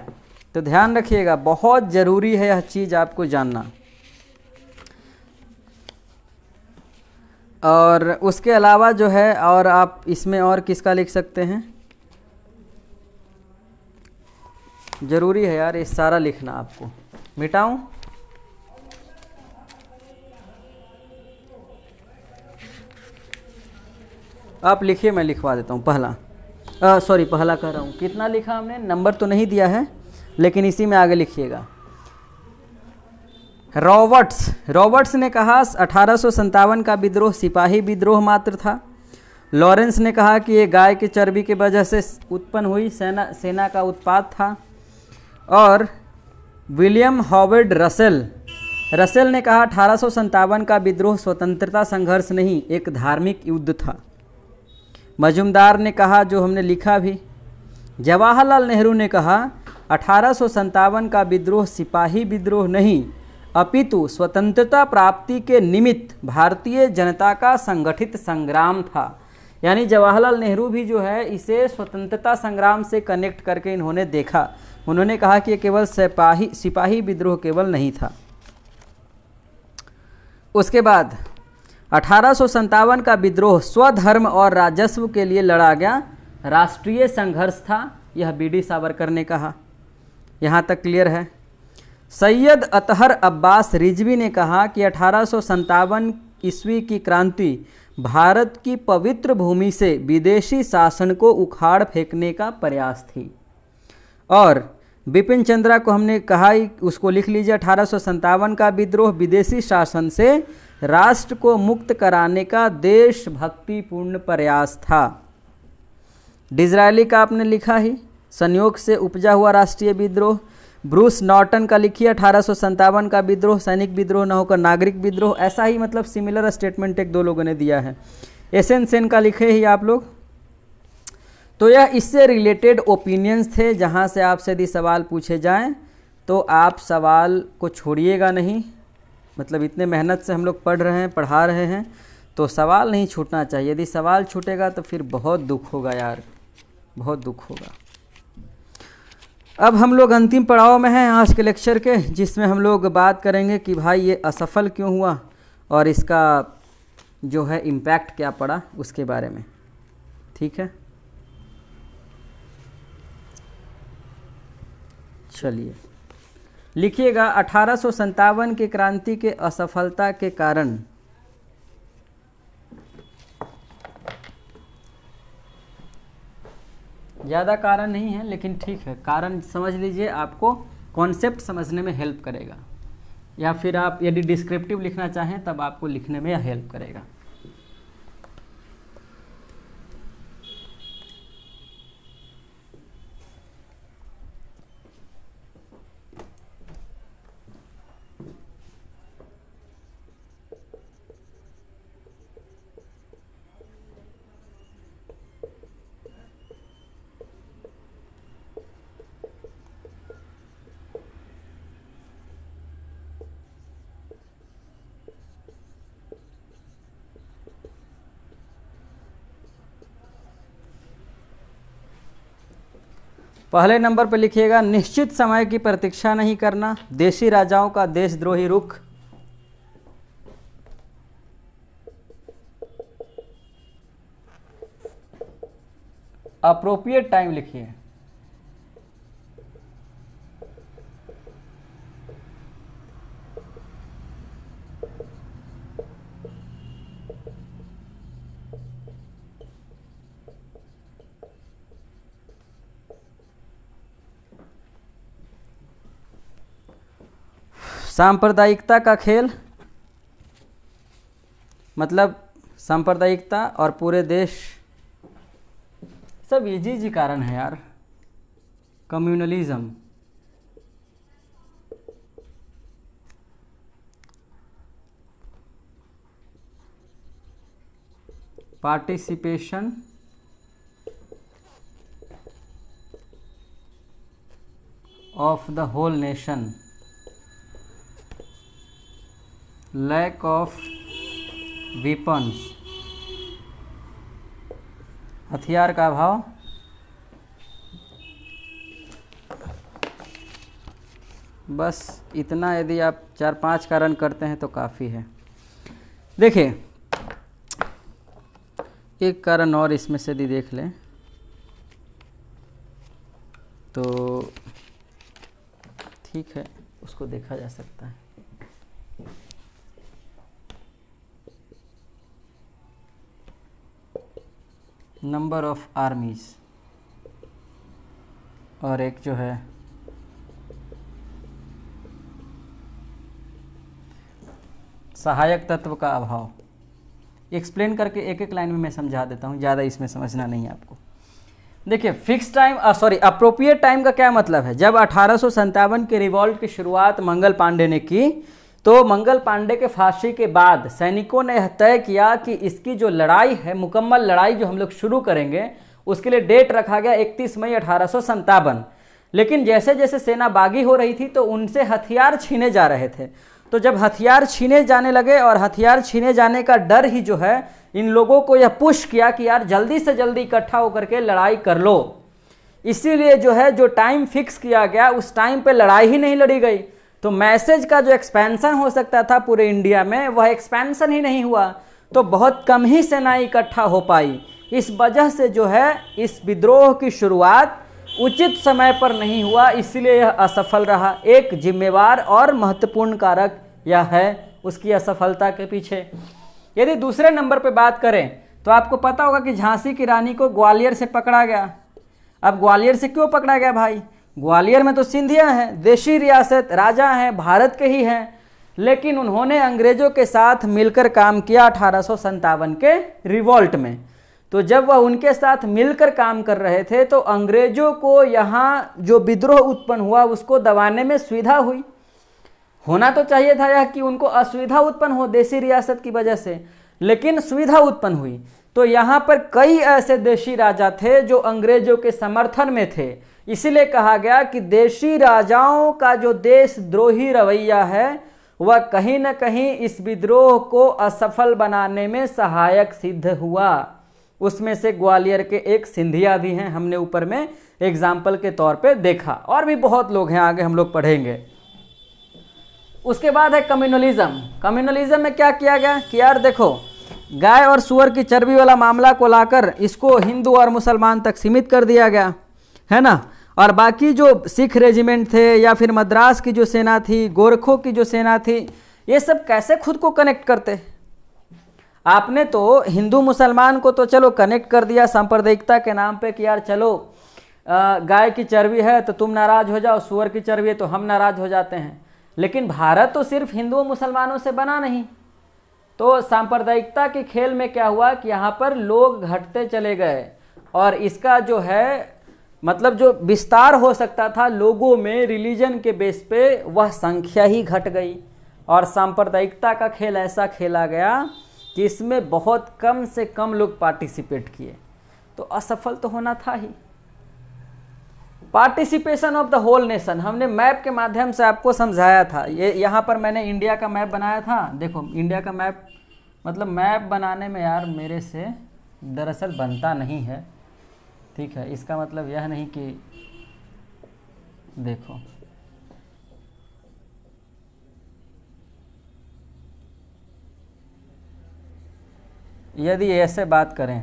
तो ध्यान रखिएगा बहुत ज़रूरी है यह चीज़ आपको जानना और उसके अलावा जो है और आप इसमें और किसका लिख सकते हैं ज़रूरी है यार ये सारा लिखना आपको मिटाऊं आप लिखिए मैं लिखवा देता हूँ पहला सॉरी पहला कह रहा हूँ कितना लिखा हमने नंबर तो नहीं दिया है लेकिन इसी में आगे लिखिएगा रॉबर्ट्स रॉबर्ट्स ने कहा अठारह का विद्रोह सिपाही विद्रोह मात्र था लॉरेंस ने कहा कि ये गाय की चर्बी की वजह से उत्पन्न हुई सेना सेना का उत्पाद था और विलियम हॉवर्ड रसेल रसेल ने कहा अठारह का विद्रोह स्वतंत्रता संघर्ष नहीं एक धार्मिक युद्ध था मजुमदार ने कहा जो हमने लिखा भी जवाहरलाल नेहरू ने कहा अठारह का विद्रोह सिपाही विद्रोह नहीं अपितु स्वतंत्रता प्राप्ति के निमित्त भारतीय जनता का संगठित संग्राम था यानी जवाहरलाल नेहरू भी जो है इसे स्वतंत्रता संग्राम से कनेक्ट करके इन्होंने देखा उन्होंने कहा कि केवल सिपाही सिपाही विद्रोह केवल नहीं था उसके बाद अठारह का विद्रोह स्वधर्म और राजस्व के लिए लड़ा गया राष्ट्रीय संघर्ष था यह बी डी सावरकर ने कहा यहाँ तक क्लियर है सैयद अतहर अब्बास रिजवी ने कहा कि अठारह ईस्वी की क्रांति भारत की पवित्र भूमि से विदेशी शासन को उखाड़ फेंकने का प्रयास थी और बिपिन चंद्रा को हमने कहा उसको लिख लीजिए अठारह का विद्रोह विदेशी शासन से राष्ट्र को मुक्त कराने का देशभक्तिपूर्ण प्रयास था डिजराइली का आपने लिखा ही संयोग से उपजा हुआ राष्ट्रीय विद्रोह ब्रूस नॉर्टन का लिखिए अठारह का विद्रोह सैनिक विद्रोह न होकर नागरिक विद्रोह ऐसा ही मतलब सिमिलर स्टेटमेंट एक दो लोगों ने दिया है एस एन सेन का लिखे ही आप लोग तो यह इससे रिलेटेड ओपिनियंस थे जहाँ से आपसे यदि सवाल पूछे जाएं तो आप सवाल को छोड़िएगा नहीं मतलब इतने मेहनत से हम लोग पढ़ रहे हैं पढ़ा रहे हैं तो सवाल नहीं छूटना चाहिए यदि सवाल छूटेगा तो फिर बहुत दुख होगा यार बहुत दुख होगा अब हम लोग अंतिम पड़ाव में हैं आज के लेक्चर के जिसमें हम लोग बात करेंगे कि भाई ये असफल क्यों हुआ और इसका जो है इम्पैक्ट क्या पड़ा उसके बारे में ठीक है चलिए लिखिएगा अठारह की क्रांति के असफलता के कारण ज़्यादा कारण नहीं है लेकिन ठीक है कारण समझ लीजिए आपको कॉन्सेप्ट समझने में हेल्प करेगा या फिर आप यदि डिस्क्रिप्टिव लिखना चाहें तब आपको लिखने में हेल्प करेगा पहले नंबर पर लिखिएगा निश्चित समय की प्रतीक्षा नहीं करना देशी राजाओं का देशद्रोही रुख अप्रोप्रिएट टाइम लिखिए सांप्रदायिकता का खेल मतलब सांप्रदायिकता और पूरे देश सब इजी इजी कारण है यार communalism participation of the whole nation lack of weapons हथियार का अभाव बस इतना यदि आप चार पांच कारण करते हैं तो काफ़ी है देखिए एक कारण और इसमें से यदि देख लें तो ठीक है उसको देखा जा सकता है नंबर ऑफ आर्मीज़ और एक जो है सहायक तत्व का अभाव एक्सप्लेन करके एक एक लाइन में मैं समझा देता हूँ ज़्यादा इसमें समझना नहीं है आपको देखिए fix time sorry appropriate time का क्या मतलब है जब अठारह के रिवॉल्ट की शुरुआत मंगल पांडे ने की तो मंगल पांडे के फांसी के बाद सैनिकों ने तय किया कि इसकी जो लड़ाई है मुकम्मल लड़ाई जो हम लोग शुरू करेंगे उसके लिए डेट रखा गया 31 मई अठारह लेकिन जैसे जैसे सेना बागी हो रही थी तो उनसे हथियार छीने जा रहे थे तो जब हथियार छीने जाने लगे और हथियार छीने जाने का डर ही जो है इन लोगों को यह पुश किया कि यार जल्दी से जल्दी इकट्ठा होकर के लड़ाई कर लो इसीलिए जो है जो टाइम फिक्स किया गया उस टाइम पे लड़ाई ही नहीं लड़ी गई तो मैसेज का जो एक्सपेंशन हो सकता था पूरे इंडिया में वह एक्सपेंशन ही नहीं हुआ तो बहुत कम ही सेना इकट्ठा हो पाई इस वजह से जो है इस विद्रोह की शुरुआत उचित समय पर नहीं हुआ इसलिए यह असफल रहा एक जिम्मेवार और महत्वपूर्ण कारक यह है उसकी असफलता के पीछे यदि दूसरे नंबर पर बात करें तो आपको पता होगा कि झांसी की रानी को ग्वालियर से पकड़ा गया अब ग्वालियर से क्यों पकड़ा गया भाई ग्वालियर में तो सिंधिया हैं देशी रियासत राजा हैं भारत के ही हैं लेकिन उन्होंने अंग्रेजों के साथ मिलकर काम किया अठारह के रिवॉल्ट में तो जब वह उनके साथ मिलकर काम कर रहे थे तो अंग्रेजों को यहाँ जो विद्रोह उत्पन्न हुआ उसको दबाने में सुविधा हुई होना तो चाहिए था यह कि उनको असुविधा उत्पन्न हो देशी रियासत की वजह से लेकिन सुविधा उत्पन्न हुई तो यहाँ पर कई ऐसे देशी राजा थे जो अंग्रेजों के समर्थन में थे इसीलिए कहा गया कि देशी राजाओं का जो देशद्रोही रवैया है वह कहीं ना कहीं इस विद्रोह को असफल बनाने में सहायक सिद्ध हुआ उसमें से ग्वालियर के एक सिंधिया भी हैं हमने ऊपर में एग्जाम्पल के तौर पे देखा और भी बहुत लोग हैं आगे हम लोग पढ़ेंगे उसके बाद है कम्युनलिज्म कम्युनलिज्म में क्या किया गया कि यार देखो गाय और सुअर की चर्बी वाला मामला को लाकर इसको हिंदू और मुसलमान तक सीमित कर दिया गया है ना और बाकी जो सिख रेजिमेंट थे या फिर मद्रास की जो सेना थी गोरखों की जो सेना थी ये सब कैसे खुद को कनेक्ट करते आपने तो हिंदू मुसलमान को तो चलो कनेक्ट कर दिया सांप्रदायिकता के नाम पे कि यार चलो गाय की चर्बी है तो तुम नाराज हो जाओ सुअर की चर्बी है तो हम नाराज हो जाते हैं लेकिन भारत तो सिर्फ हिंदुओं मुसलमानों से बना नहीं तो सांप्रदायिकता के खेल में क्या हुआ कि यहाँ पर लोग घटते चले गए और इसका जो है मतलब जो विस्तार हो सकता था लोगों में रिलीजन के बेस पे वह संख्या ही घट गई और सांप्रदायिकता का खेल ऐसा खेला गया कि इसमें बहुत कम से कम लोग पार्टिसिपेट किए तो असफल तो होना था ही participation of the whole nation हमने मैप के माध्यम से आपको समझाया था ये यहाँ पर मैंने इंडिया का मैप बनाया था देखो इंडिया का मैप मतलब मैप बनाने में यार मेरे से दरअसल बनता नहीं है ठीक है इसका मतलब यह नहीं कि देखो यदि ऐसे बात करें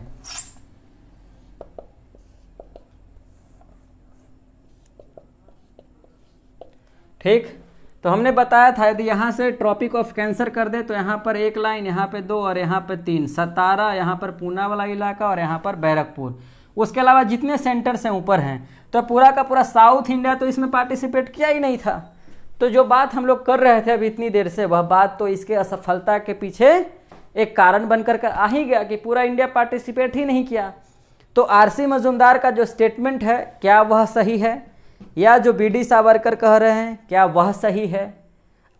ठीक तो हमने बताया था यदि यहाँ से ट्रॉपिक ऑफ कैंसर कर दे तो यहाँ पर एक लाइन यहाँ पे दो और यहाँ पे तीन सतारा यहाँ पर पूना वाला इलाका और यहाँ पर बैरकपुर उसके अलावा जितने सेंटर्स हैं ऊपर हैं तो पूरा का पूरा साउथ इंडिया तो इसमें पार्टिसिपेट किया ही नहीं था तो जो बात हम लोग कर रहे थे अभी इतनी देर से वह बात तो इसके असफलता के पीछे एक कारण बनकर कर आ ही गया कि पूरा इंडिया पार्टिसिपेट ही नहीं किया तो आरसी मजूमदार का जो स्टेटमेंट है क्या वह सही है या जो बीडी सावरकर कह रहे हैं क्या वह सही है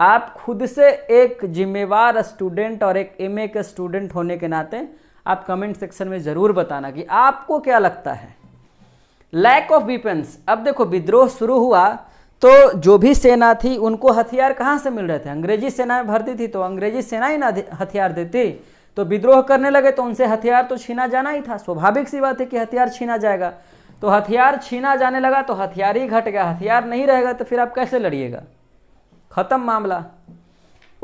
आप खुद से एक जिम्मेवार स्टूडेंट और एक एमए के स्टूडेंट होने के नाते आप कमेंट सेक्शन में ज़रूर बताना कि आपको क्या लगता है लैक ऑफ वीपन्स अब देखो विद्रोह शुरू हुआ तो जो भी सेना थी उनको हथियार कहाँ से मिल रहे थे अंग्रेजी सेना भर्ती थी तो अंग्रेजी सेना ही ना हथियार देती तो विद्रोह करने लगे तो उनसे हथियार तो छीना जाना ही था स्वाभाविक सी बात है कि हथियार छीना जाएगा तो हथियार छीना जाने लगा तो हथियार ही घट गया हथियार नहीं रहेगा तो फिर आप कैसे लड़िएगा ख़त्म मामला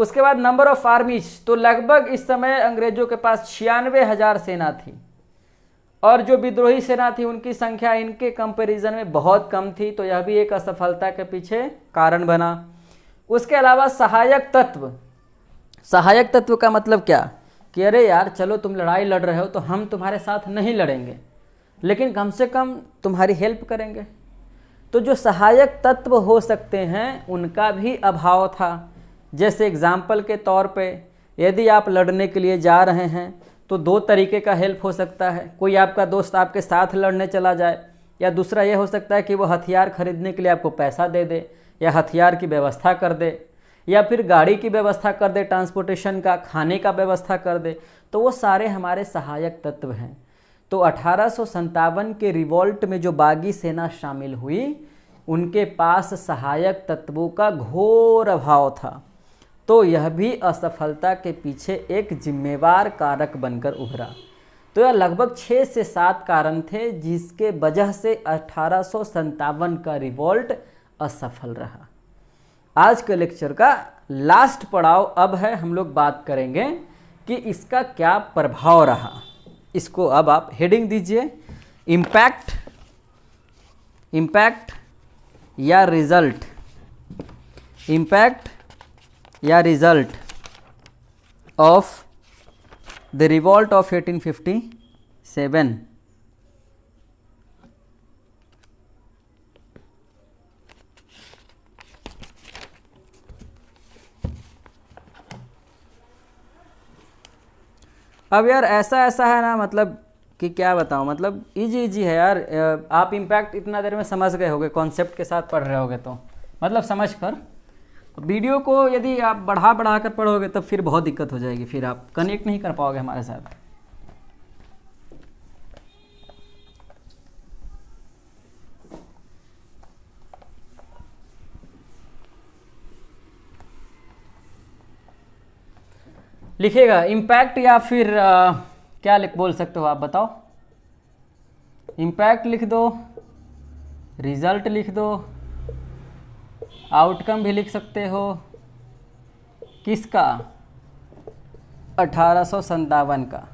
उसके बाद नंबर ऑफ आर्मीज तो लगभग इस समय अंग्रेजों के पास छियानवे हज़ार सेना थी और जो विद्रोही सेना थी उनकी संख्या इनके कंपैरिजन में बहुत कम थी तो यह भी एक असफलता के पीछे कारण बना उसके अलावा सहायक तत्व सहायक तत्व का मतलब क्या कि अरे यार चलो तुम लड़ाई लड़ रहे हो तो हम तुम्हारे साथ नहीं लड़ेंगे लेकिन कम से कम तुम्हारी हेल्प करेंगे तो जो सहायक तत्व हो सकते हैं उनका भी अभाव था जैसे एग्ज़ाम्पल के तौर पे यदि आप लड़ने के लिए जा रहे हैं तो दो तरीके का हेल्प हो सकता है कोई आपका दोस्त आपके साथ लड़ने चला जाए या दूसरा ये हो सकता है कि वो हथियार खरीदने के लिए आपको पैसा दे दे या हथियार की व्यवस्था कर दे या फिर गाड़ी की व्यवस्था कर दे ट्रांसपोर्टेशन का खाने का व्यवस्था कर दे तो वो सारे हमारे सहायक तत्व हैं तो अठारह के रिवॉल्ट में जो बागी सेना शामिल हुई उनके पास सहायक तत्वों का घोर अभाव था तो यह भी असफलता के पीछे एक जिम्मेवार कारक बनकर उभरा तो यह लगभग छः से सात कारण थे जिसके वजह से अठारह का रिवॉल्ट असफल रहा आज के लेक्चर का लास्ट पड़ाव अब है हम लोग बात करेंगे कि इसका क्या प्रभाव रहा इसको अब आप हेडिंग दीजिए इम्पैक्ट इम्पैक्ट या रिजल्ट इम्पैक्ट या result of the revolt of 1857 अब यार ऐसा ऐसा है ना मतलब कि क्या बताऊँ मतलब इजी इजी है यार आप इम्पैक्ट इतना देर में समझ गए होगे कॉन्सेप्ट के साथ पढ़ रहे होगे तो मतलब समझ कर वीडियो को यदि आप बढ़ा बढ़ा कर पढ़ोगे तो फिर बहुत दिक्कत हो जाएगी फिर आप कनेक्ट नहीं कर पाओगे हमारे साथ लिखेगा इम्पैक्ट या फिर आ, क्या लिख बोल सकते हो आप बताओ इम्पैक्ट लिख दो रिजल्ट लिख दो आउटकम भी लिख सकते हो किसका अठारह का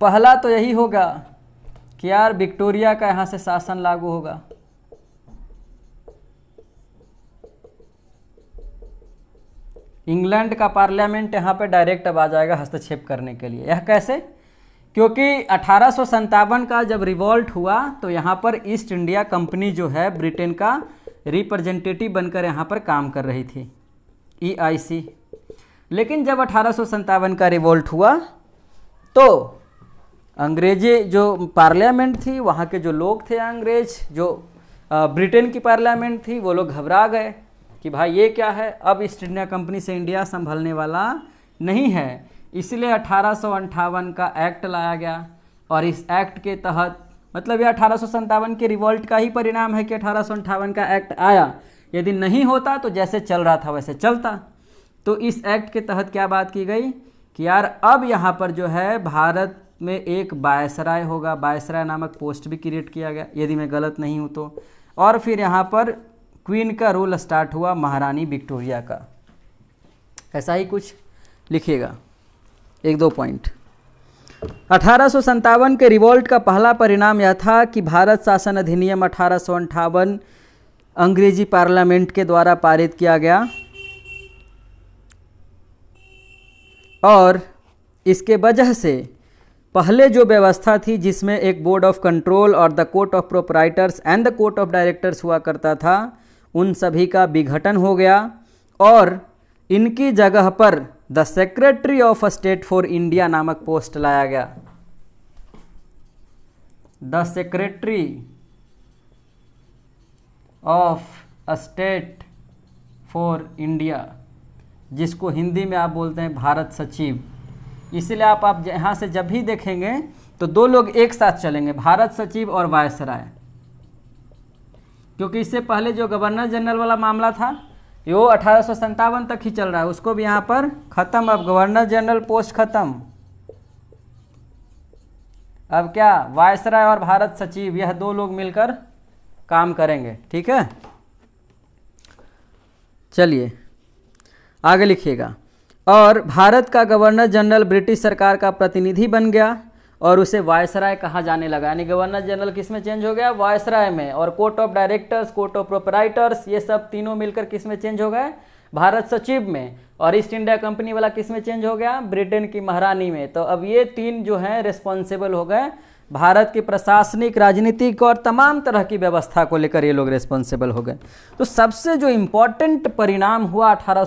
पहला तो यही होगा कि यार विक्टोरिया का यहाँ से शासन लागू होगा इंग्लैंड का पार्लियामेंट यहाँ पे डायरेक्ट अब आ जाएगा हस्तक्षेप करने के लिए यह कैसे क्योंकि अठारह का जब रिवॉल्ट हुआ तो यहाँ पर ईस्ट इंडिया कंपनी जो है ब्रिटेन का रिप्रेजेंटेटिव बनकर यहाँ पर काम कर रही थी ईआईसी e लेकिन जब अठारह का रिवॉल्ट हुआ तो अंग्रेजी जो पार्लियामेंट थी वहाँ के जो लोग थे अंग्रेज जो ब्रिटेन की पार्लियामेंट थी वो लोग घबरा गए कि भाई ये क्या है अब ईस्ट इंडिया कंपनी से इंडिया संभलने वाला नहीं है इसलिए अठारह का एक्ट लाया गया और इस एक्ट के तहत मतलब यह अठारह के रिवॉल्ट का ही परिणाम है कि अठारह का एक्ट आया यदि नहीं होता तो जैसे चल रहा था वैसे चलता तो इस एक्ट के तहत क्या बात की गई कि यार अब यहाँ पर जो है भारत में एक बायसराय होगा बायसराय नामक पोस्ट भी क्रिएट किया गया यदि मैं गलत नहीं हूँ तो और फिर यहाँ पर क्वीन का रूल स्टार्ट हुआ महारानी विक्टोरिया का ऐसा ही कुछ लिखिएगा एक दो पॉइंट अठारह के रिवॉल्ट का पहला परिणाम यह था कि भारत शासन अधिनियम अठारह अंग्रेजी पार्लियामेंट के द्वारा पारित किया गया और इसके वजह से पहले जो व्यवस्था थी जिसमें एक बोर्ड ऑफ कंट्रोल और the court of proprietors and the court of directors हुआ करता था उन सभी का विघटन हो गया और इनकी जगह पर the secretary of a state for India नामक पोस्ट लाया गया the secretary of a state for India जिसको हिंदी में आप बोलते हैं भारत सचिव इसलिए आप आप यहाँ से जब भी देखेंगे तो दो लोग एक साथ चलेंगे भारत सचिव और वायसराय क्योंकि इससे पहले जो गवर्नर जनरल वाला मामला था यो अठारह तक ही चल रहा है उसको भी यहाँ पर ख़त्म अब गवर्नर जनरल पोस्ट ख़त्म अब क्या वायसराय और भारत सचिव यह दो लोग मिलकर काम करेंगे ठीक है चलिए आगे लिखिएगा और भारत का गवर्नर जनरल ब्रिटिश सरकार का प्रतिनिधि बन गया और उसे वायसराय कहा जाने लगा यानी गवर्नर जनरल किस में चेंज हो गया वायसराय में और court of directors court of proprietors ये सब तीनों मिलकर किस में चेंज हो गए भारत सचिव में और ईस्ट इंडिया कंपनी वाला किस में चेंज हो गया ब्रिटेन की महारानी में तो अब ये तीन जो हैं रिस्पॉन्सिबल हो गए भारत की प्रशासनिक राजनीतिक और तमाम तरह की व्यवस्था को लेकर ये लोग रिस्पॉन्सिबल हो गए तो सबसे जो इम्पोर्टेंट परिणाम हुआ अठारह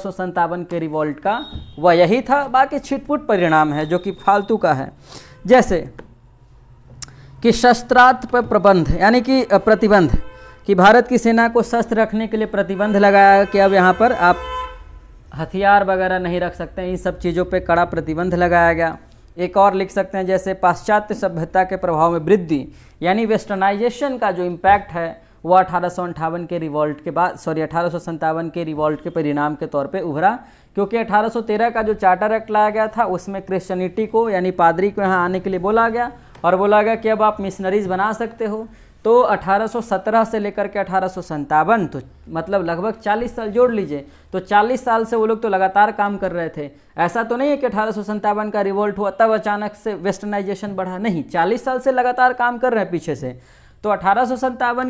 के रिवॉल्ट का वह यही था बाकी छिटपुट परिणाम है जो कि फालतू का है जैसे कि पर प्रबंध यानी कि प्रतिबंध कि भारत की सेना को शस्त्र रखने के लिए प्रतिबंध लगाया कि अब यहाँ पर आप हथियार वगैरह नहीं रख सकते इन सब चीज़ों पे कड़ा प्रतिबंध लगाया गया एक और लिख सकते हैं जैसे पाश्चात्य सभ्यता के प्रभाव में वृद्धि यानी वेस्टर्नाइजेशन का जो इम्पैक्ट है वह अठारह के रिवॉल्ट के बाद सॉरी अठारह के रिवॉल्ट के परिणाम के तौर पर उभरा क्योंकि 1813 का जो चार्टर एक्ट लाया गया था उसमें क्रिश्चनिटी को यानी पादरी को यहाँ आने के लिए बोला गया और बोला गया कि अब आप मिशनरीज बना सकते हो तो 1817 से लेकर के अठारह तो मतलब लगभग 40 साल जोड़ लीजिए तो 40 साल से वो लोग तो लगातार काम कर रहे थे ऐसा तो नहीं है कि अठारह का रिवोल्ट हुआ तब अचानक से वेस्टर्नाइजेशन बढ़ा नहीं 40 साल से लगातार काम कर रहे हैं पीछे से तो अठारह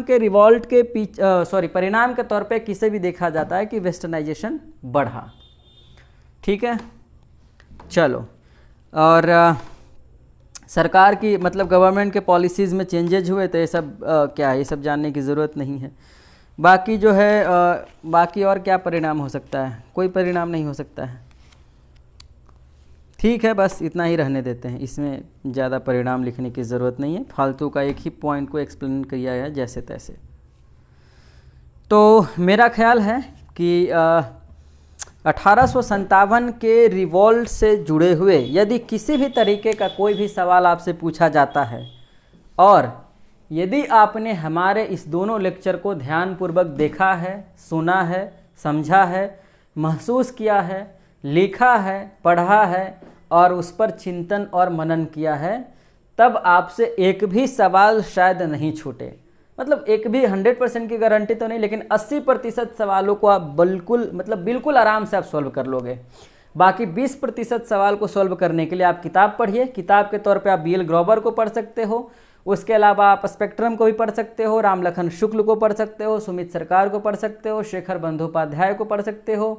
के रिवॉल्ट के पीछे सॉरी परिणाम के तौर पे किसे भी देखा जाता है कि वेस्टर्नाइजेशन बढ़ा ठीक है चलो और आ, सरकार की मतलब गवर्नमेंट के पॉलिसीज़ में चेंजेज हुए तो ये सब आ, क्या है ये सब जानने की ज़रूरत नहीं है बाकी जो है आ, बाकी और क्या परिणाम हो सकता है कोई परिणाम नहीं हो सकता है ठीक है बस इतना ही रहने देते हैं इसमें ज़्यादा परिणाम लिखने की ज़रूरत नहीं है फालतू का एक ही पॉइंट को एक्सप्लेन किया गया जैसे तैसे तो मेरा ख्याल है कि आ, अठारह के रिवॉल्ट से जुड़े हुए यदि किसी भी तरीके का कोई भी सवाल आपसे पूछा जाता है और यदि आपने हमारे इस दोनों लेक्चर को ध्यानपूर्वक देखा है सुना है समझा है महसूस किया है लिखा है पढ़ा है और उस पर चिंतन और मनन किया है तब आपसे एक भी सवाल शायद नहीं छूटे मतलब एक भी हंड्रेड परसेंट की गारंटी तो नहीं लेकिन अस्सी प्रतिशत सवालों को आप बिल्कुल मतलब बिल्कुल आराम से आप सॉल्व कर लोगे बाकी 20 प्रतिशत सवाल को सॉल्व करने के लिए आप किताब पढ़िए किताब के तौर पे आप बी एल ग्रोबर को पढ़ सकते हो उसके अलावा आप स्पेक्ट्रम को भी पढ़ सकते हो रामलखन शुक्ल को पढ़ सकते हो सुमित सरकार को पढ़ सकते हो शेखर बंदोपाध्याय को पढ़ सकते हो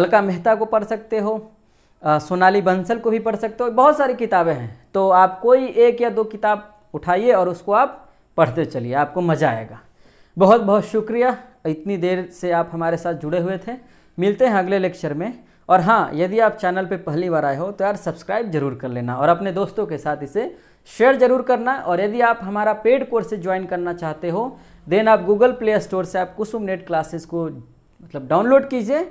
अलका मेहता को पढ़ सकते हो सोनाली बंसल को भी पढ़ सकते हो बहुत सारी किताबें हैं तो आप कोई एक या दो किताब उठाइए और उसको आप पढ़ते चलिए आपको मज़ा आएगा बहुत बहुत शुक्रिया इतनी देर से आप हमारे साथ जुड़े हुए थे मिलते हैं अगले लेक्चर में और हाँ यदि आप चैनल पे पहली बार आए हो तो यार सब्सक्राइब जरूर कर लेना और अपने दोस्तों के साथ इसे शेयर जरूर करना और यदि आप हमारा पेड कोर्स ज्वाइन करना चाहते हो देन आप गूगल प्ले स्टोर से आप कुसुम नेट क्लासेस को मतलब डाउनलोड कीजिए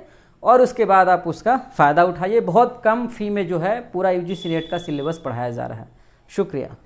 और उसके बाद आप उसका फ़ायदा उठाइए बहुत कम फ़ी में जो है पूरा यू जी नेट का सिलेबस पढ़ाया जा रहा है शुक्रिया